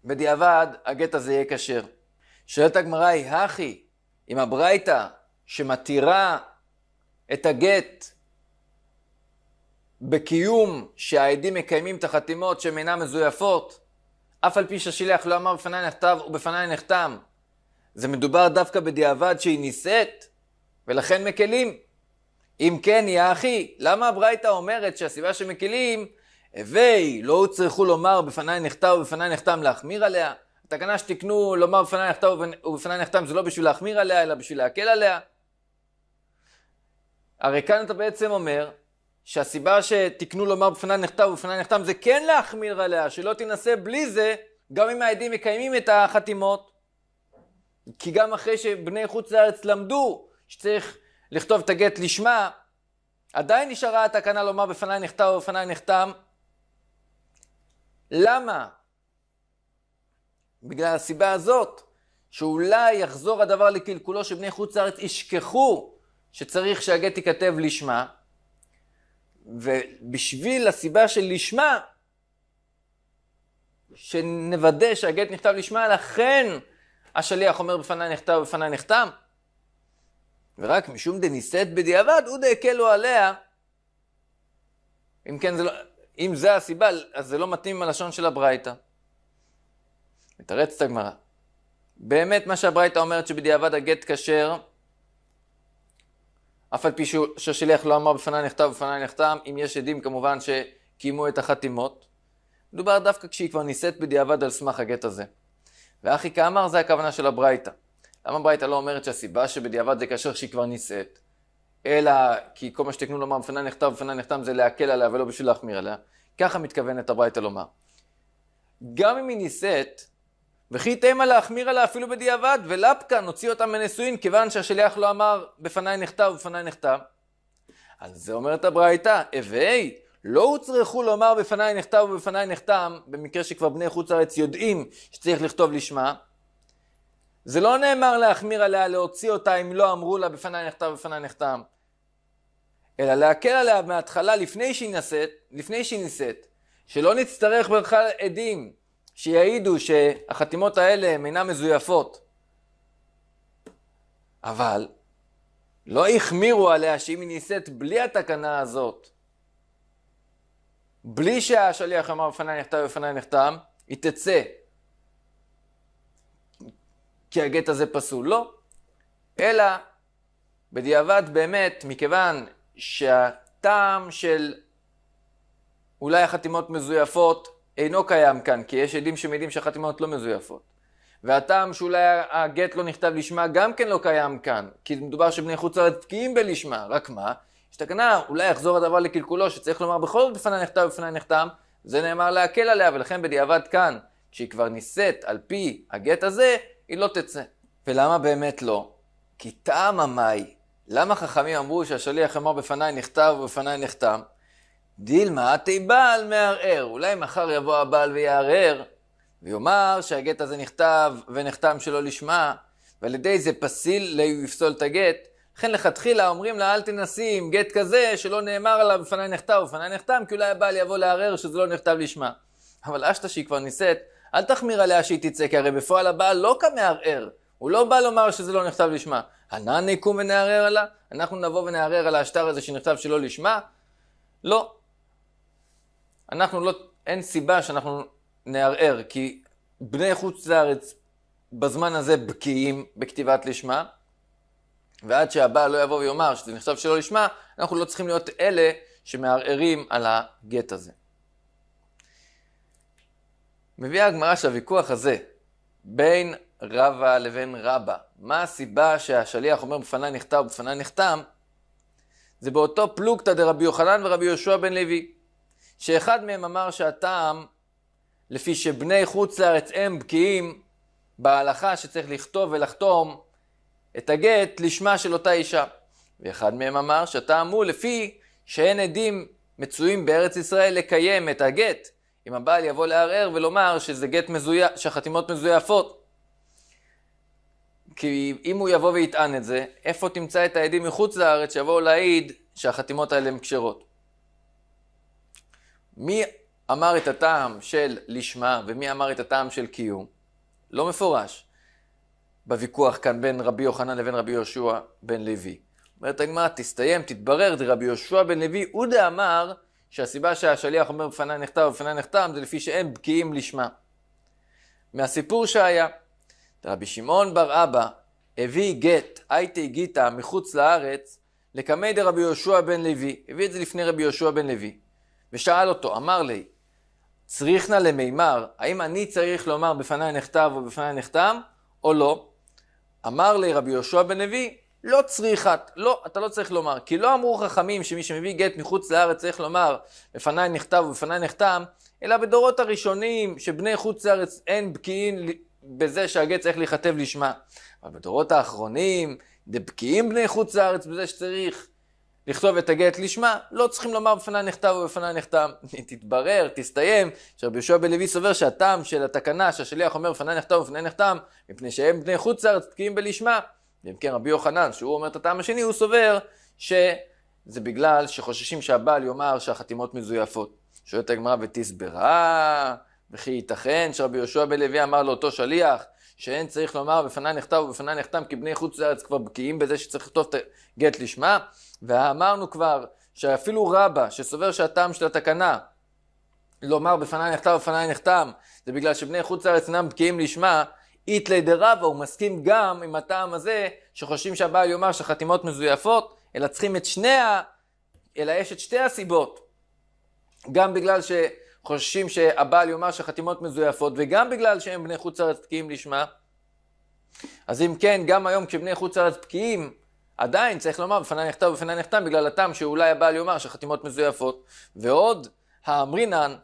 בדיעבד, הגט הזה יהיה כשר. שואלת הגמרא היא, הכי, אם הברייתא שמתירה את הגט בקיום שהעדים מקיימים את החתימות שהן אינן מזויפות, אף על פי שהשליח לא אמר בפניי נכתב ובפניי נחתם. זה מדובר דווקא בדיעבד שהיא נישאת, ולכן מקלים. אם כן, יא אחי, למה הברייתא אומרת שהסיבה שמקלים, הווי, לא הוצרכו לומר בפניי נכתב ובפניי נחתם להחמיר עליה? התקנה שתיקנו לומר בפניי נכתב ובפניי נחתם זה לא בשביל להחמיר עליה, אלא בשביל להקל עליה. הרי כאן אתה בעצם אומר, שהסיבה שתיקנו לומר בפנן נכתב ובפנן נחתם זה כן להחמיר עליה, שלא תינשא בלי זה, גם אם העדים מקיימים את החתימות. כי גם אחרי שבני חוץ לארץ למדו שצריך לכתוב את הגט לשמה, עדיין נשארה התקנה לומר בפניי נכתב ובפניי נחתם. למה? בגלל הסיבה הזאת, שאולי יחזור הדבר לקלקולו שבני חוץ לארץ ישכחו שצריך שהגט ייכתב לשמה, ובשביל הסיבה של לשמה, שנוודא שהגט נכתב לשמה, לכן השליח אומר בפני נכתב ובפני נחתם. ורק משום דניסית בדיעבד, הוא דהקלו עליה. אם כן, זה לא, אם זה הסיבה, אז זה לא מתאים עם הלשון של הברייתא. מתרצת הגמרא. באמת מה שהברייתא אומרת שבדיעבד הגט כשר, אף על פי שהשליח לא אמר בפניי נכתב ובפניי נחתם, אם יש עדים כמובן שקיימו את החתימות. מדובר דווקא כשהיא כבר נישאת בדיעבד על סמך הגט הזה. ואחי כאמר זה הכוונה של הברייתא. למה הברייתא לא אומרת שהסיבה שבדיעבד זה כאשר שהיא כבר נישאת, אלא כי כל מה שתקנו לומר בפניי נכתב ובפניי נחתם זה להקל עליה ולא בשביל להחמיר עליה? ככה מתכוונת הברייתא לומר. גם אם היא נישאת, וכי תמה להחמיר עליה אפילו בדיעבד, ולפקה נוציא אותה מנישואין, כיוון שהשליח לא אמר בפניי נכתב ובפניי נכתב. על זה אומרת הברייתא, הווי, לא הוצרכו לומר בפניי נכתב ובפניי נחתם, במקרה שכבר בני חוץ לארץ יודעים שצריך לכתוב לשמה. זה לא נאמר להחמיר עליה, להוציא אותה אם לא אמרו לה בפניי נכתב ובפניי נחתם. אלא להקל עליה מההתחלה לפני שהיא נישאת, לפני שהיא נישאת, שלא נצטרך בכלל עדים, שיעידו שהחתימות האלה הן אינן מזויפות. אבל לא החמירו עליה שאם היא נישאת בלי התקנה הזאת, בלי שהשליח אמר בפניי נחתם ובפניי נחתם, היא תצא. כי הגט הזה פסול. לא. אלא בדיעבד באמת, מכיוון שהטעם של אולי החתימות מזויפות אינו קיים כאן, כי יש עדים שמעידים שהחתימות לא מזויפות. והטעם שאולי הגט לא נכתב לשמה גם כן לא קיים כאן, כי מדובר שבני חוץ לארץ בקיאים בלשמה, רק מה? יש תקנה, אולי יחזור הדבר לקלקולו, שצריך לומר בכל זאת בפני נכתב ובפני נכתם, זה נאמר להקל עליה, ולכן בדיעבד כאן, כשהיא כבר נישאת על פי הגט הזה, היא לא תצא. ולמה באמת לא? כי טעם המאי. למה חכמים אמרו שהשליח אמר בפניי נכתב ובפניי נחתם? דילמה תיבעל מערער. אולי מחר יבוא הבעל ויערער, ויאמר שהגט הזה נכתב ונחתם שלא לשמה, ועל ידי זה פסיל לי את הגט. לכן לכתחילה אומרים לה, אל תנסי עם גט כזה שלא נאמר עליו בפניי נכתב ובפניי נחתם, כי אולי הבעל יבוא לערער שזה לא נכתב לשמה. אבל אשתא שהיא כבר נישאת, אל תחמיר עליה שהיא תצא, כי הרי בפועל הבעל לא כמערער. הוא לא בא לומר שזה לא נכתב לשמה. הנה נקום ונערער עלה? אנחנו נבוא ונערער על השטר הזה שנכתב שלא לשמה? לא. אנחנו לא, אין סיבה שאנחנו נערער, כי בני חוץ לארץ בזמן הזה בקיאים בכתיבת לשמה, ועד שהבעל לא יבוא ויאמר שזה נחשב שלא לשמה, אנחנו לא צריכים להיות אלה שמערערים על הגט הזה. מביאה הגמרא שהוויכוח הזה בין רבא לבין רבא, מה הסיבה שהשליח אומר בפניי נכתב ובפניי נחתם, זה באותו פלוגתא דרבי יוחנן ורבי יהושע בן לוי. שאחד מהם אמר שהטעם, לפי שבני חוץ לארץ הם בקיאים בהלכה שצריך לכתוב ולחתום את הגט לשמה של אותה אישה. ואחד מהם אמר שהטעם הוא לפי שאין עדים מצויים בארץ ישראל לקיים את הגט, אם הבעל יבוא לערער ולומר שזה גט מזויף, שהחתימות מזויפות. כי אם הוא יבוא ויטען את זה, איפה תמצא את העדים מחוץ לארץ שיבואו להעיד שהחתימות האלה הן כשרות? מי אמר את הטעם של לשמה ומי אמר את הטעם של קיום? לא מפורש. בוויכוח כאן בין רבי יוחנן לבין רבי יהושע בן לוי. אומרת הגמרא, תסתיים, תתברר, זה רבי יהושע בן לוי, הוא דאמר שהסיבה שהשליח אומר בפני נכתב ובפני נכתב זה לפי שהם בקיאים לשמה. מהסיפור שהיה, רבי שמעון בר אבא הביא גט, הייתי גיטה, מחוץ לארץ, לקמי דרבי יהושע בן לוי, הביא את זה לפני רבי יהושע בן לוי. ושאל אותו, אמר לי, צריך נא למימר, האם אני צריך לומר בפניי נכתב או בפניי נחתם, או לא? אמר לי רבי יהושע בן לוי, לא צריכת, לא, אתה לא צריך לומר, כי לא אמרו חכמים שמי שמביא גט מחוץ לארץ צריך לומר בפניי נכתב ובפניי נחתם, אלא בדורות הראשונים שבני חוץ לארץ אין בקיאים בזה שהגט צריך להיכתב לשמה. אבל בדורות האחרונים, דבקיאים בני חוץ לארץ בזה שצריך לכתוב את הגט לשמה, לא צריכים לומר בפניי נכתב ובפניי נחתם. תתברר, תסתיים, שרבי יהושע בן לוי סובר שהטעם של התקנה שהשליח אומר בפניי נכתב ובפניי נחתם, מפני שהם בני חוץ לארץ תקיעים בלשמה. ואם כן רבי יוחנן, שהוא אומר את הטעם השני, הוא סובר שזה בגלל שחוששים שהבעל יאמר שהחתימות מזויפות. שואלת הגמרא ותסברה, וכי ייתכן שרבי יהושע בן לוי אמר לאותו שליח, שאין צריך לומר בפני נכתב ובפני נחתם כי בני חוץ לארץ כבר בקיאים בזה שצריך לכתוב את הגט לשמה ואמרנו כבר שאפילו רבא שסובר שהטעם של התקנה לומר בפני נכתב ובפני נחתם זה בגלל שבני חוץ לארץ אינם בקיאים לשמה איתלי דרבא הוא מסכים גם עם הטעם הזה שחושבים שהבעל יאמר שחתימות מזויפות אלא צריכים את שני ה... אלא יש את שתי הסיבות גם בגלל ש... חוששים שהבעל יאמר שהחתימות מזויפות, וגם בגלל שהם בני חוץ לארץ בקיאים לשמה. אז אם כן, גם היום כשבני חוץ לארץ בקיאים, עדיין צריך לומר בפני נכתב ובפני נכתב, בגלל הטעם שאולי הבעל יאמר שהחתימות מזויפות. ועוד, האמרינן,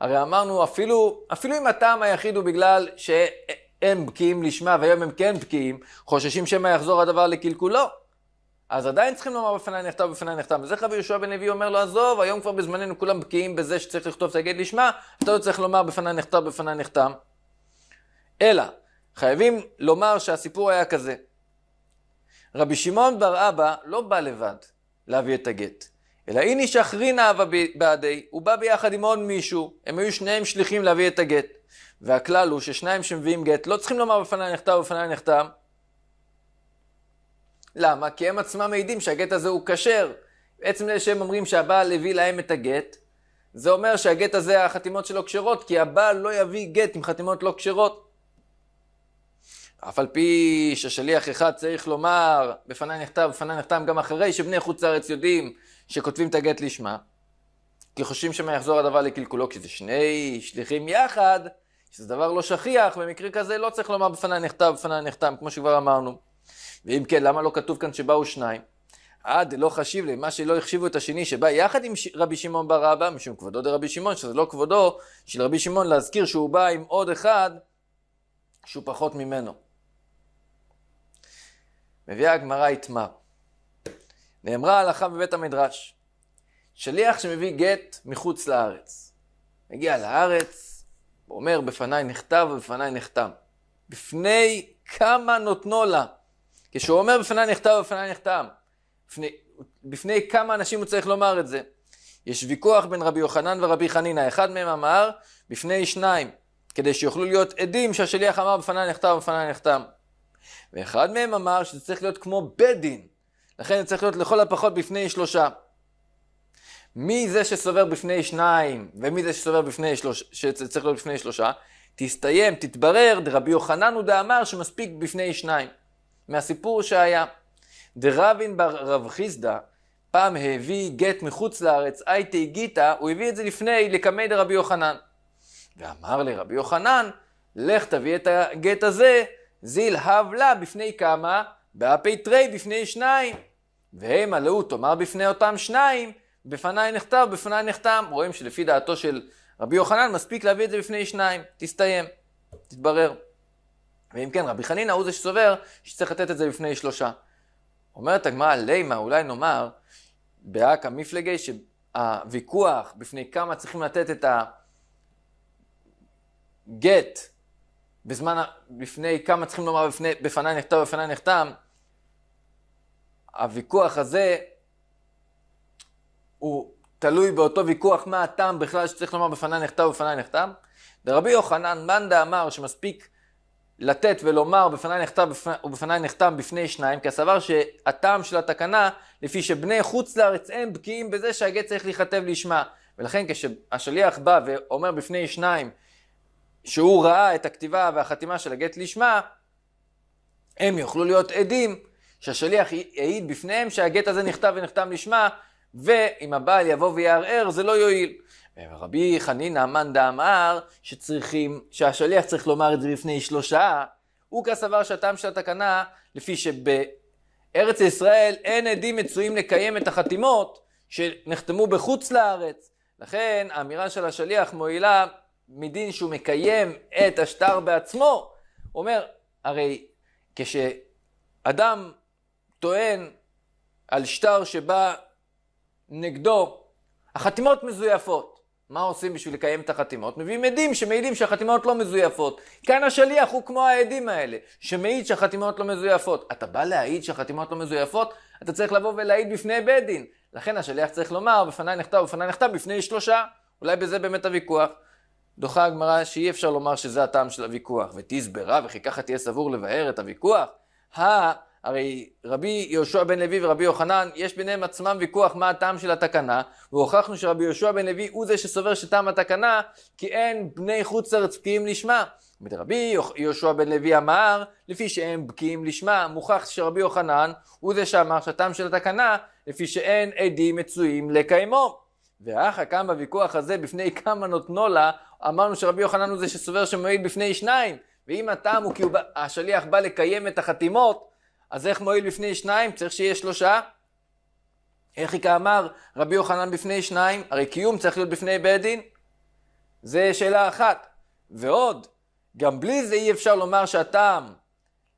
הרי אמרנו, אפילו, אפילו אם הטעם היחיד הוא בגלל שהם בקיאים לשמה, והיום הם כן בקיאים, חוששים שמא יחזור הדבר לקלקולו. אז עדיין צריכים לומר בפניי נכתב ובפניי נכתב. וזה איך יהושע בן לוי אומר לו, עזוב, היום כבר בזמננו כולם בקיאים בזה שצריך לכתוב תגיד לשמה, אתה לא צריך לומר בפניי נכתב ובפניי נכתב. אלא, חייבים לומר שהסיפור היה כזה. רבי שמעון בר אבא לא בא לבד להביא את הגט, אלא איני שחרינה אבא בעדי, הוא בא ביחד עם עוד מישהו, הם היו שניהם שליחים להביא את הגט. והכלל הוא ששניים שמביאים גט לא צריכים לומר בפניי נכתב ובפניי נכתב, למה? כי הם עצמם מעידים שהגט הזה הוא כשר. עצם זה שהם אומרים שהבעל הביא להם את הגט, זה אומר שהגט הזה, החתימות שלו כשרות, כי הבעל לא יביא גט עם חתימות לא כשרות. אף על פי ששליח אחד צריך לומר, בפני נכתב, בפני נכתב, גם אחרי שבני חוץ לארץ יודעים שכותבים את הגט לשמה, כי חושבים שמא יחזור הדבר לקלקולו, כי זה שני שליחים יחד, שזה דבר לא שכיח, במקרה כזה לא צריך לומר בפני נכתב, בפני נכתב, כמו שכבר אמרנו. ואם כן, למה לא כתוב כאן שבאו שניים? עד לא חשיב למה שלא החשיבו את השני שבא יחד עם רבי שמעון בר אבא, משום כבודו דרבי שמעון, שזה לא כבודו של רבי שמעון להזכיר שהוא בא עם עוד אחד שהוא פחות ממנו. מביאה הגמרא איתמר. נאמרה ההלכה בבית המדרש. שליח שמביא גט מחוץ לארץ. מגיע לארץ, אומר בפניי נכתב ובפניי נחתם. בפני כמה נותנו לה. כשהוא אומר בפני נכתב, בפני נכתב. בפני, בפני כמה אנשים הוא צריך לומר את זה? יש ויכוח בין רבי יוחנן ורבי חנינא, אחד מהם אמר בפני שניים, כדי שיוכלו להיות עדים שהשליח אמר בפני נכתב, בפני נכתב. ואחד מהם אמר שזה צריך להיות כמו בית דין, לכן זה צריך להיות לכל הפחות בפני שלושה. מי זה שסובר בפני שניים, ומי זה שסובר בפני שלושה, שצריך להיות בפני שלושה, תסתיים, תתברר, רבי יוחנן הוא דאמר שמספיק בפני שניים. מהסיפור שהיה. דרבין בר רב חיסדא פעם הביא גט מחוץ לארץ, הייתי גיטה, הוא הביא את זה לפני לקמי דרבי יוחנן. ואמר לרבי יוחנן, לך תביא את הגט הזה, זיל הב לה בפני כמה, באפי תרי בפני שניים. והם עלו תאמר בפני אותם שניים, בפניי נכתב, בפניי נחתם. רואים שלפי דעתו של רבי יוחנן מספיק להביא את זה בפני שניים. תסתיים, תתברר. ואם כן, רבי חנינא הוא זה שסובר שצריך לתת את זה בפני שלושה. אומרת הגמרא, לימה, אולי נאמר, באקא מפלגי, שהוויכוח בפני כמה צריכים לתת את הגט בזמן, בפני כמה צריכים לומר בפני, בפני נכתב ובפניי נחתם, הוויכוח הזה הוא תלוי באותו ויכוח מה הטעם בכלל שצריך לומר בפני נכתב ובפניי נחתם. ורבי יוחנן מנדה אמר שמספיק לתת ולומר בפניי נחתם ובפניי נחתם בפני שניים, כי הסבר שהטעם של התקנה, לפי שבני חוץ לארץ הם בקיאים בזה שהגט צריך להיכתב לשמה. ולכן כשהשליח בא ואומר בפני שניים שהוא ראה את הכתיבה והחתימה של הגט לשמה, הם יוכלו להיות עדים שהשליח יעיד בפניהם שהגט הזה נכתב ונחתם לשמה, ואם הבעל יבוא ויערער זה לא יועיל. רבי חנינא מאן דאמר שצריכים, שהשליח צריך לומר את זה בפני שלושה, הוא כסבר שהטעם של התקנה, לפי שבארץ ישראל אין עדים מצויים לקיים את החתימות שנחתמו בחוץ לארץ. לכן האמירה של השליח מועילה מדין שהוא מקיים את השטר בעצמו. הוא אומר, הרי כשאדם טוען על שטר שבא נגדו, החתימות מזויפות. מה עושים בשביל לקיים את החתימות? מביאים עדים שמעידים שהחתימות לא מזויפות. כאן השליח הוא כמו העדים האלה, שמעיד שהחתימות לא מזויפות. אתה בא להעיד שהחתימות לא מזויפות? אתה צריך לבוא ולהעיד בפני בית דין. לכן השליח צריך לומר, בפניי נכתב, בפניי נכתב, בפני שלושה. אולי בזה באמת הוויכוח. דוחה הגמרא שאי אפשר לומר שזה הטעם של הוויכוח, ותסברה וכי ככה תהיה סבור לבאר את הוויכוח. הרי רבי יהושע בן לוי ורבי יוחנן, יש ביניהם עצמם ויכוח מה הטעם של התקנה, והוכחנו שרבי יהושע בן לוי הוא זה שסובר שטעם התקנה, כי אין בני חוץ לארץ בקיאים לשמה. רבי יהושע בן לוי אמר, לפי שהם בקיאים לשמה, מוכח שרבי יוחנן הוא זה שאמר שהטעם של התקנה, לפי שאין עדים מצויים לקיימו. ואחר קם בוויכוח הזה בפני כמה נותנו לה, אמרנו שרבי יוחנן הוא זה שסובר שמועיד בפני שניים, ואם הטעם הוא כי הוא, השליח בא לקיים את החתימות, אז איך מועיל בפני שניים? צריך שיהיה שלושה. איך היא כאמר רבי יוחנן בפני שניים? הרי קיום צריך להיות בפני בית דין. זה שאלה אחת. ועוד, גם בלי זה אי אפשר לומר שהטעם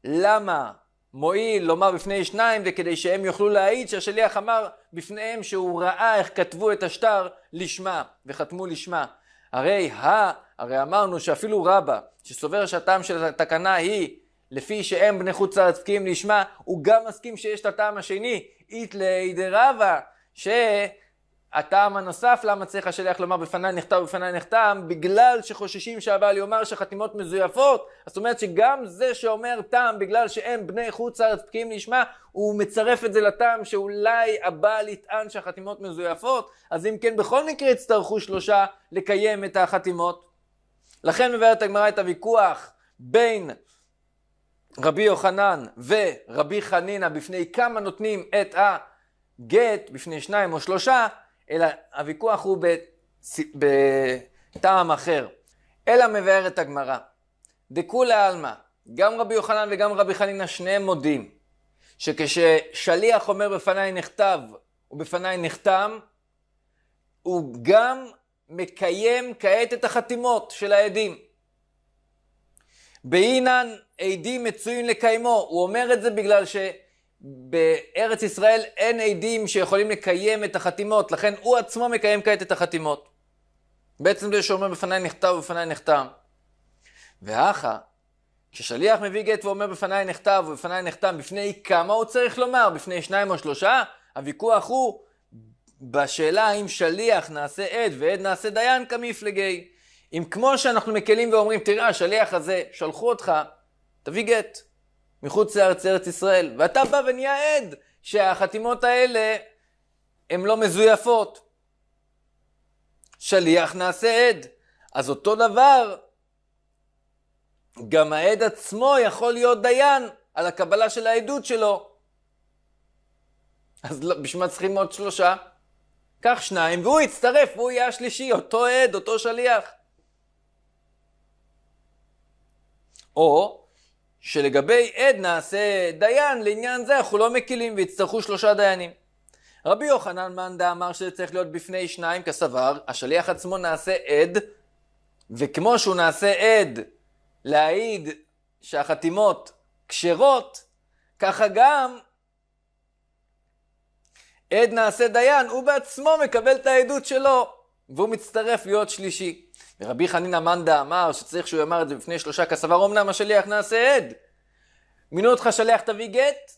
למה מועיל לומר בפני שניים זה כדי שהם יוכלו להעיד שהשליח אמר בפניהם שהוא ראה איך כתבו את השטר לשמה וחתמו לשמה. הרי ה, הרי אמרנו שאפילו רבא שסובר שהטעם של התקנה היא לפי שהם בני חוץ לארץ להסכים לשמה, הוא גם מסכים שיש את הטעם השני, אית ליה דרבה, שהטעם הנוסף למה צריך השליח לומר בפניי נכתב ובפניי נכתב, בגלל שחוששים שהבעל יאמר שחתימות מזויפות, זאת אומרת שגם זה שאומר טעם בגלל שהם בני חוץ לארץ בקיאים לשמה, הוא מצרף את זה לטעם שאולי הבעל יטען שהחתימות מזויפות, אז אם כן בכל מקרה יצטרכו שלושה לקיים את החתימות. לכן מבארת הגמרא את הוויכוח בין רבי יוחנן ורבי חנינא בפני כמה נותנים את הגט, בפני שניים או שלושה, אלא הוויכוח הוא בטעם אחר. אלא מבארת הגמרא, דכולי עלמא, גם רבי יוחנן וגם רבי חנינא שניהם מודים שכששליח אומר בפניי נכתב ובפניי נחתם, הוא גם מקיים כעת את החתימות של העדים. באינן עדים מצויים לקיימו. הוא אומר את זה בגלל שבארץ ישראל אין עדים שיכולים לקיים את החתימות, לכן הוא עצמו מקיים כעת את החתימות. בעצם זה שאומר בפניי נכתב ובפניי נחתם. ואחא, כששליח מביא גט ואומר בפניי נכתב ובפניי נחתם, בפני כמה הוא צריך לומר? בפני שניים או שלושה? הוויכוח הוא בשאלה האם שליח נעשה עד ועד נעשה דיין כמיפלגי. אם כמו שאנחנו מקלים ואומרים, תראה, השליח הזה, שלחו אותך, תביא גט, מחוץ לארץ ארץ ישראל. ואתה בא ונהיה עד שהחתימות האלה הן לא מזויפות. שליח נעשה עד. אז אותו דבר, גם העד עצמו יכול להיות דיין על הקבלה של העדות שלו. אז לא, בשביל מה צריכים עוד שלושה? קח שניים, והוא יצטרף, והוא יהיה השלישי, אותו עד, אותו שליח. או שלגבי עד נעשה דיין, לעניין זה אנחנו לא מקילים ויצטרכו שלושה דיינים. רבי יוחנן מנדה אמר שזה צריך להיות בפני שניים כסבר, השליח עצמו נעשה עד, וכמו שהוא נעשה עד להעיד שהחתימות כשרות, ככה גם עד נעשה דיין, הוא בעצמו מקבל את העדות שלו, והוא מצטרף להיות שלישי. ורבי חנינא מנדא אמר שצריך שהוא יאמר את זה בפני שלושה כסבר, אמנם השליח נעשה עד. מינו אותך שליח תביא גט,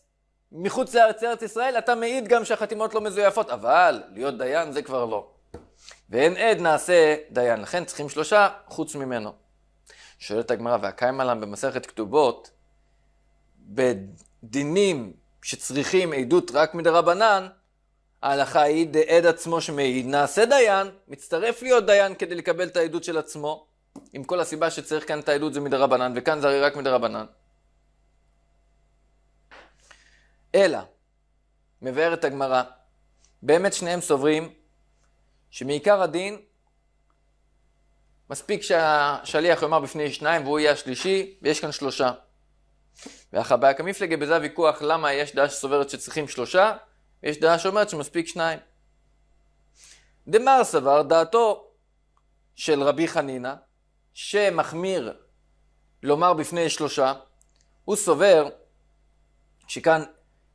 מחוץ לארץ ארץ ישראל, אתה מעיד גם שהחתימות לא מזויפות, אבל להיות דיין זה כבר לא. ואין עד נעשה דיין, לכן צריכים שלושה חוץ ממנו. שואלת הגמרא, והקיימה להם במסכת כתובות, בדינים שצריכים עדות רק מדרבנן, ההלכה היא דעד עצמו שמעיד, נעשה דיין, מצטרף להיות דיין כדי לקבל את העדות של עצמו, עם כל הסיבה שצריך כאן את העדות זה מדרבנן, וכאן זה הרי רק מדרבנן. אלא, מבארת הגמרא, באמת שניהם סוברים שמעיקר הדין, מספיק שהשליח יאמר בפני שניים והוא יהיה השלישי, ויש כאן שלושה. ואחר בעיה כמפלגה בזה הוויכוח למה יש דעה שסוברת שצריכים שלושה, יש דעה שאומרת שמספיק שניים. דמר סבר דעתו של רבי חנינא, שמחמיר לומר בפני שלושה, הוא סובר שכאן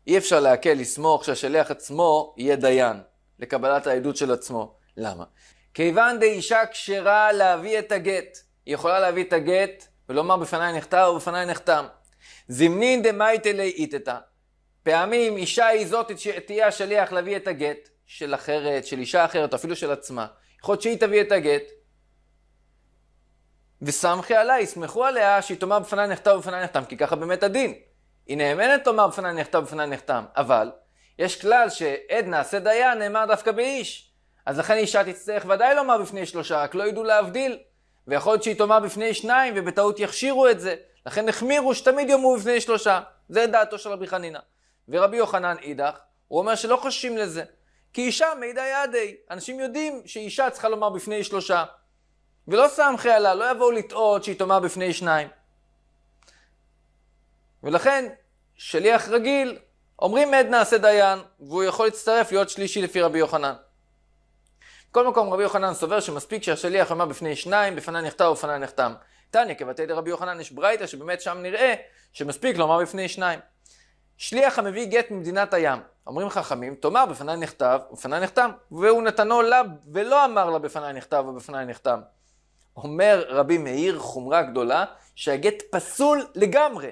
אי אפשר להקל לסמוך שהשליח עצמו יהיה דיין לקבלת העדות של עצמו. למה? כיוון דאישה כשרה להביא את הגט. היא יכולה להביא את הגט ולומר בפניי נחתם ובפניי נחתם. זמנין דמייטלי איתתא. פעמים אישה היא זאת שתהיה השליח להביא את הגט של אחרת, של אישה אחרת, אפילו של עצמה. יכול להיות שהיא תביא את הגט. וסמכי עליי, סמכו עליה שהיא תאמר בפניי נכתב ובפניי נחתם, כי ככה באמת הדין. היא נאמנת תאמר בפניי נכתב ובפניי נחתם, אבל יש כלל שעד נעשה דיין נאמר דווקא באיש. אז לכן אישה תצטרך ודאי לומר בפני שלושה, רק לא ידעו להבדיל. ויכול להיות שהיא תאמר בפני שניים ובטעות יכשירו את זה. לכן החמירו שתמיד יאמרו בפני שלושה. זה דעתו של רבי חנינא. ורבי יוחנן אידך, הוא אומר שלא חוששים לזה. כי אישה מידע ידי, אנשים יודעים שאישה צריכה לומר בפני שלושה. ולא סמכי עלה, לא יבואו לטעות שהיא תאמר בפני שניים. ולכן, שליח רגיל, אומרים עד נעשה דיין, והוא יכול להצטרף להיות שלישי לפי רבי יוחנן. כל מקום רבי יוחנן סובר שמספיק שהשליח יאמר בפני שניים, בפני נכתב ובפני נחתם. תניא, כבתי דרבי יוחנן יש ברייתא שבאמת שם נראה שמספיק לומר בפני שניים. שליח המביא גט ממדינת הים. אומרים חכמים, תאמר בפניי נכתב ובפניי נחתם, והוא נתנו לה ולא אמר לה בפניי נכתב ובפניי נחתם. אומר רבי מאיר חומרה גדולה שהגט פסול לגמרי.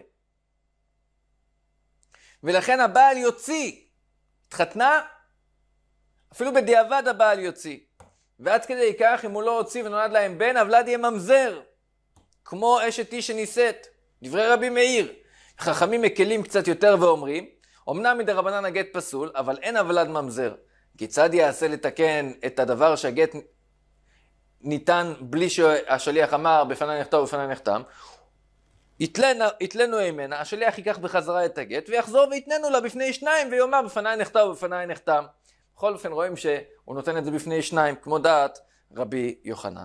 ולכן הבעל יוציא. התחתנה, אפילו בדיעבד הבעל יוציא. ועד כדי כך, אם הוא לא הוציא ונולד להם בן, הוולד יהיה ממזר. כמו אשת איש שנישאת. דברי רבי מאיר. חכמים מקלים קצת יותר ואומרים, אמנם מדרבנן הגט פסול, אבל אין הוולד ממזר. כיצד יעשה לתקן את הדבר שהגט ניתן בלי שהשליח אמר, בפני נכתב ובפני נחתם? יתלנו ממנה, השליח ייקח בחזרה את הגט ויחזור ויתננו לה בפני שניים ויאמר בפני נכתב ובפני נחתם. בכל אופן רואים שהוא נותן את זה בפני שניים, כמו דעת רבי יוחנן.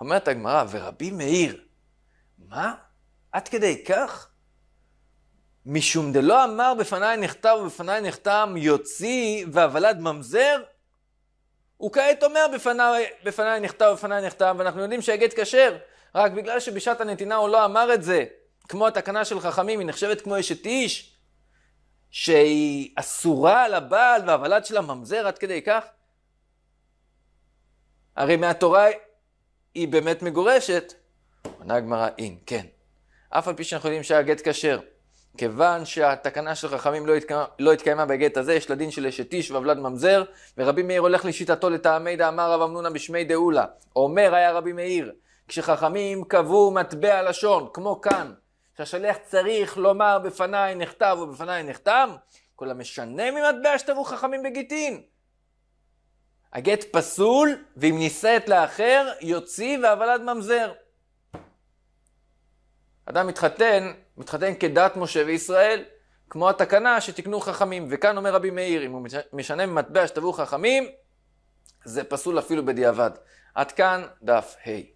אומרת הגמרא, ורבי מאיר, מה? עד כדי כך? משום דלא אמר בפניי נכתב ובפניי נחתם יוציא והוולד ממזר? הוא כעת אומר בפניי, בפניי נכתב ובפניי נחתם, ואנחנו יודעים שהגט כשר, רק בגלל שבשעת הנתינה הוא לא אמר את זה, כמו התקנה של חכמים, היא נחשבת כמו אשת איש, שהיא אסורה על הבעל והוולד שלה ממזר עד כדי כך? הרי מהתורה היא באמת מגורשת. עונה הגמרא, אין, כן. אף על פי שאנחנו יודעים שהיה גט כשר. כיוון שהתקנה של חכמים לא, התקיימה, לא התקיימה בגט הזה, יש לדין של אשת איש והבלד ממזר, ורבי מאיר הולך לשיטתו לטעמי דאמר רב אמנונה בשמי דאולה. אומר היה רבי מאיר, כשחכמים קבעו מטבע לשון, כמו כאן, שהשליח צריך לומר בפניי נכתב ובפניי נחתם, כל המשנה ממטבע שתבעו חכמים בגיטין. הגט פסול, ואם נישאת לאחר, יוציא והוולד ממזר. אדם מתחתן, מתחתן כדת משה וישראל, כמו התקנה שתיקנו חכמים. וכאן אומר רבי מאיר, אם הוא משנה מטבע שתבעו חכמים, זה פסול אפילו בדיעבד. עד כאן דף ה'. Hey.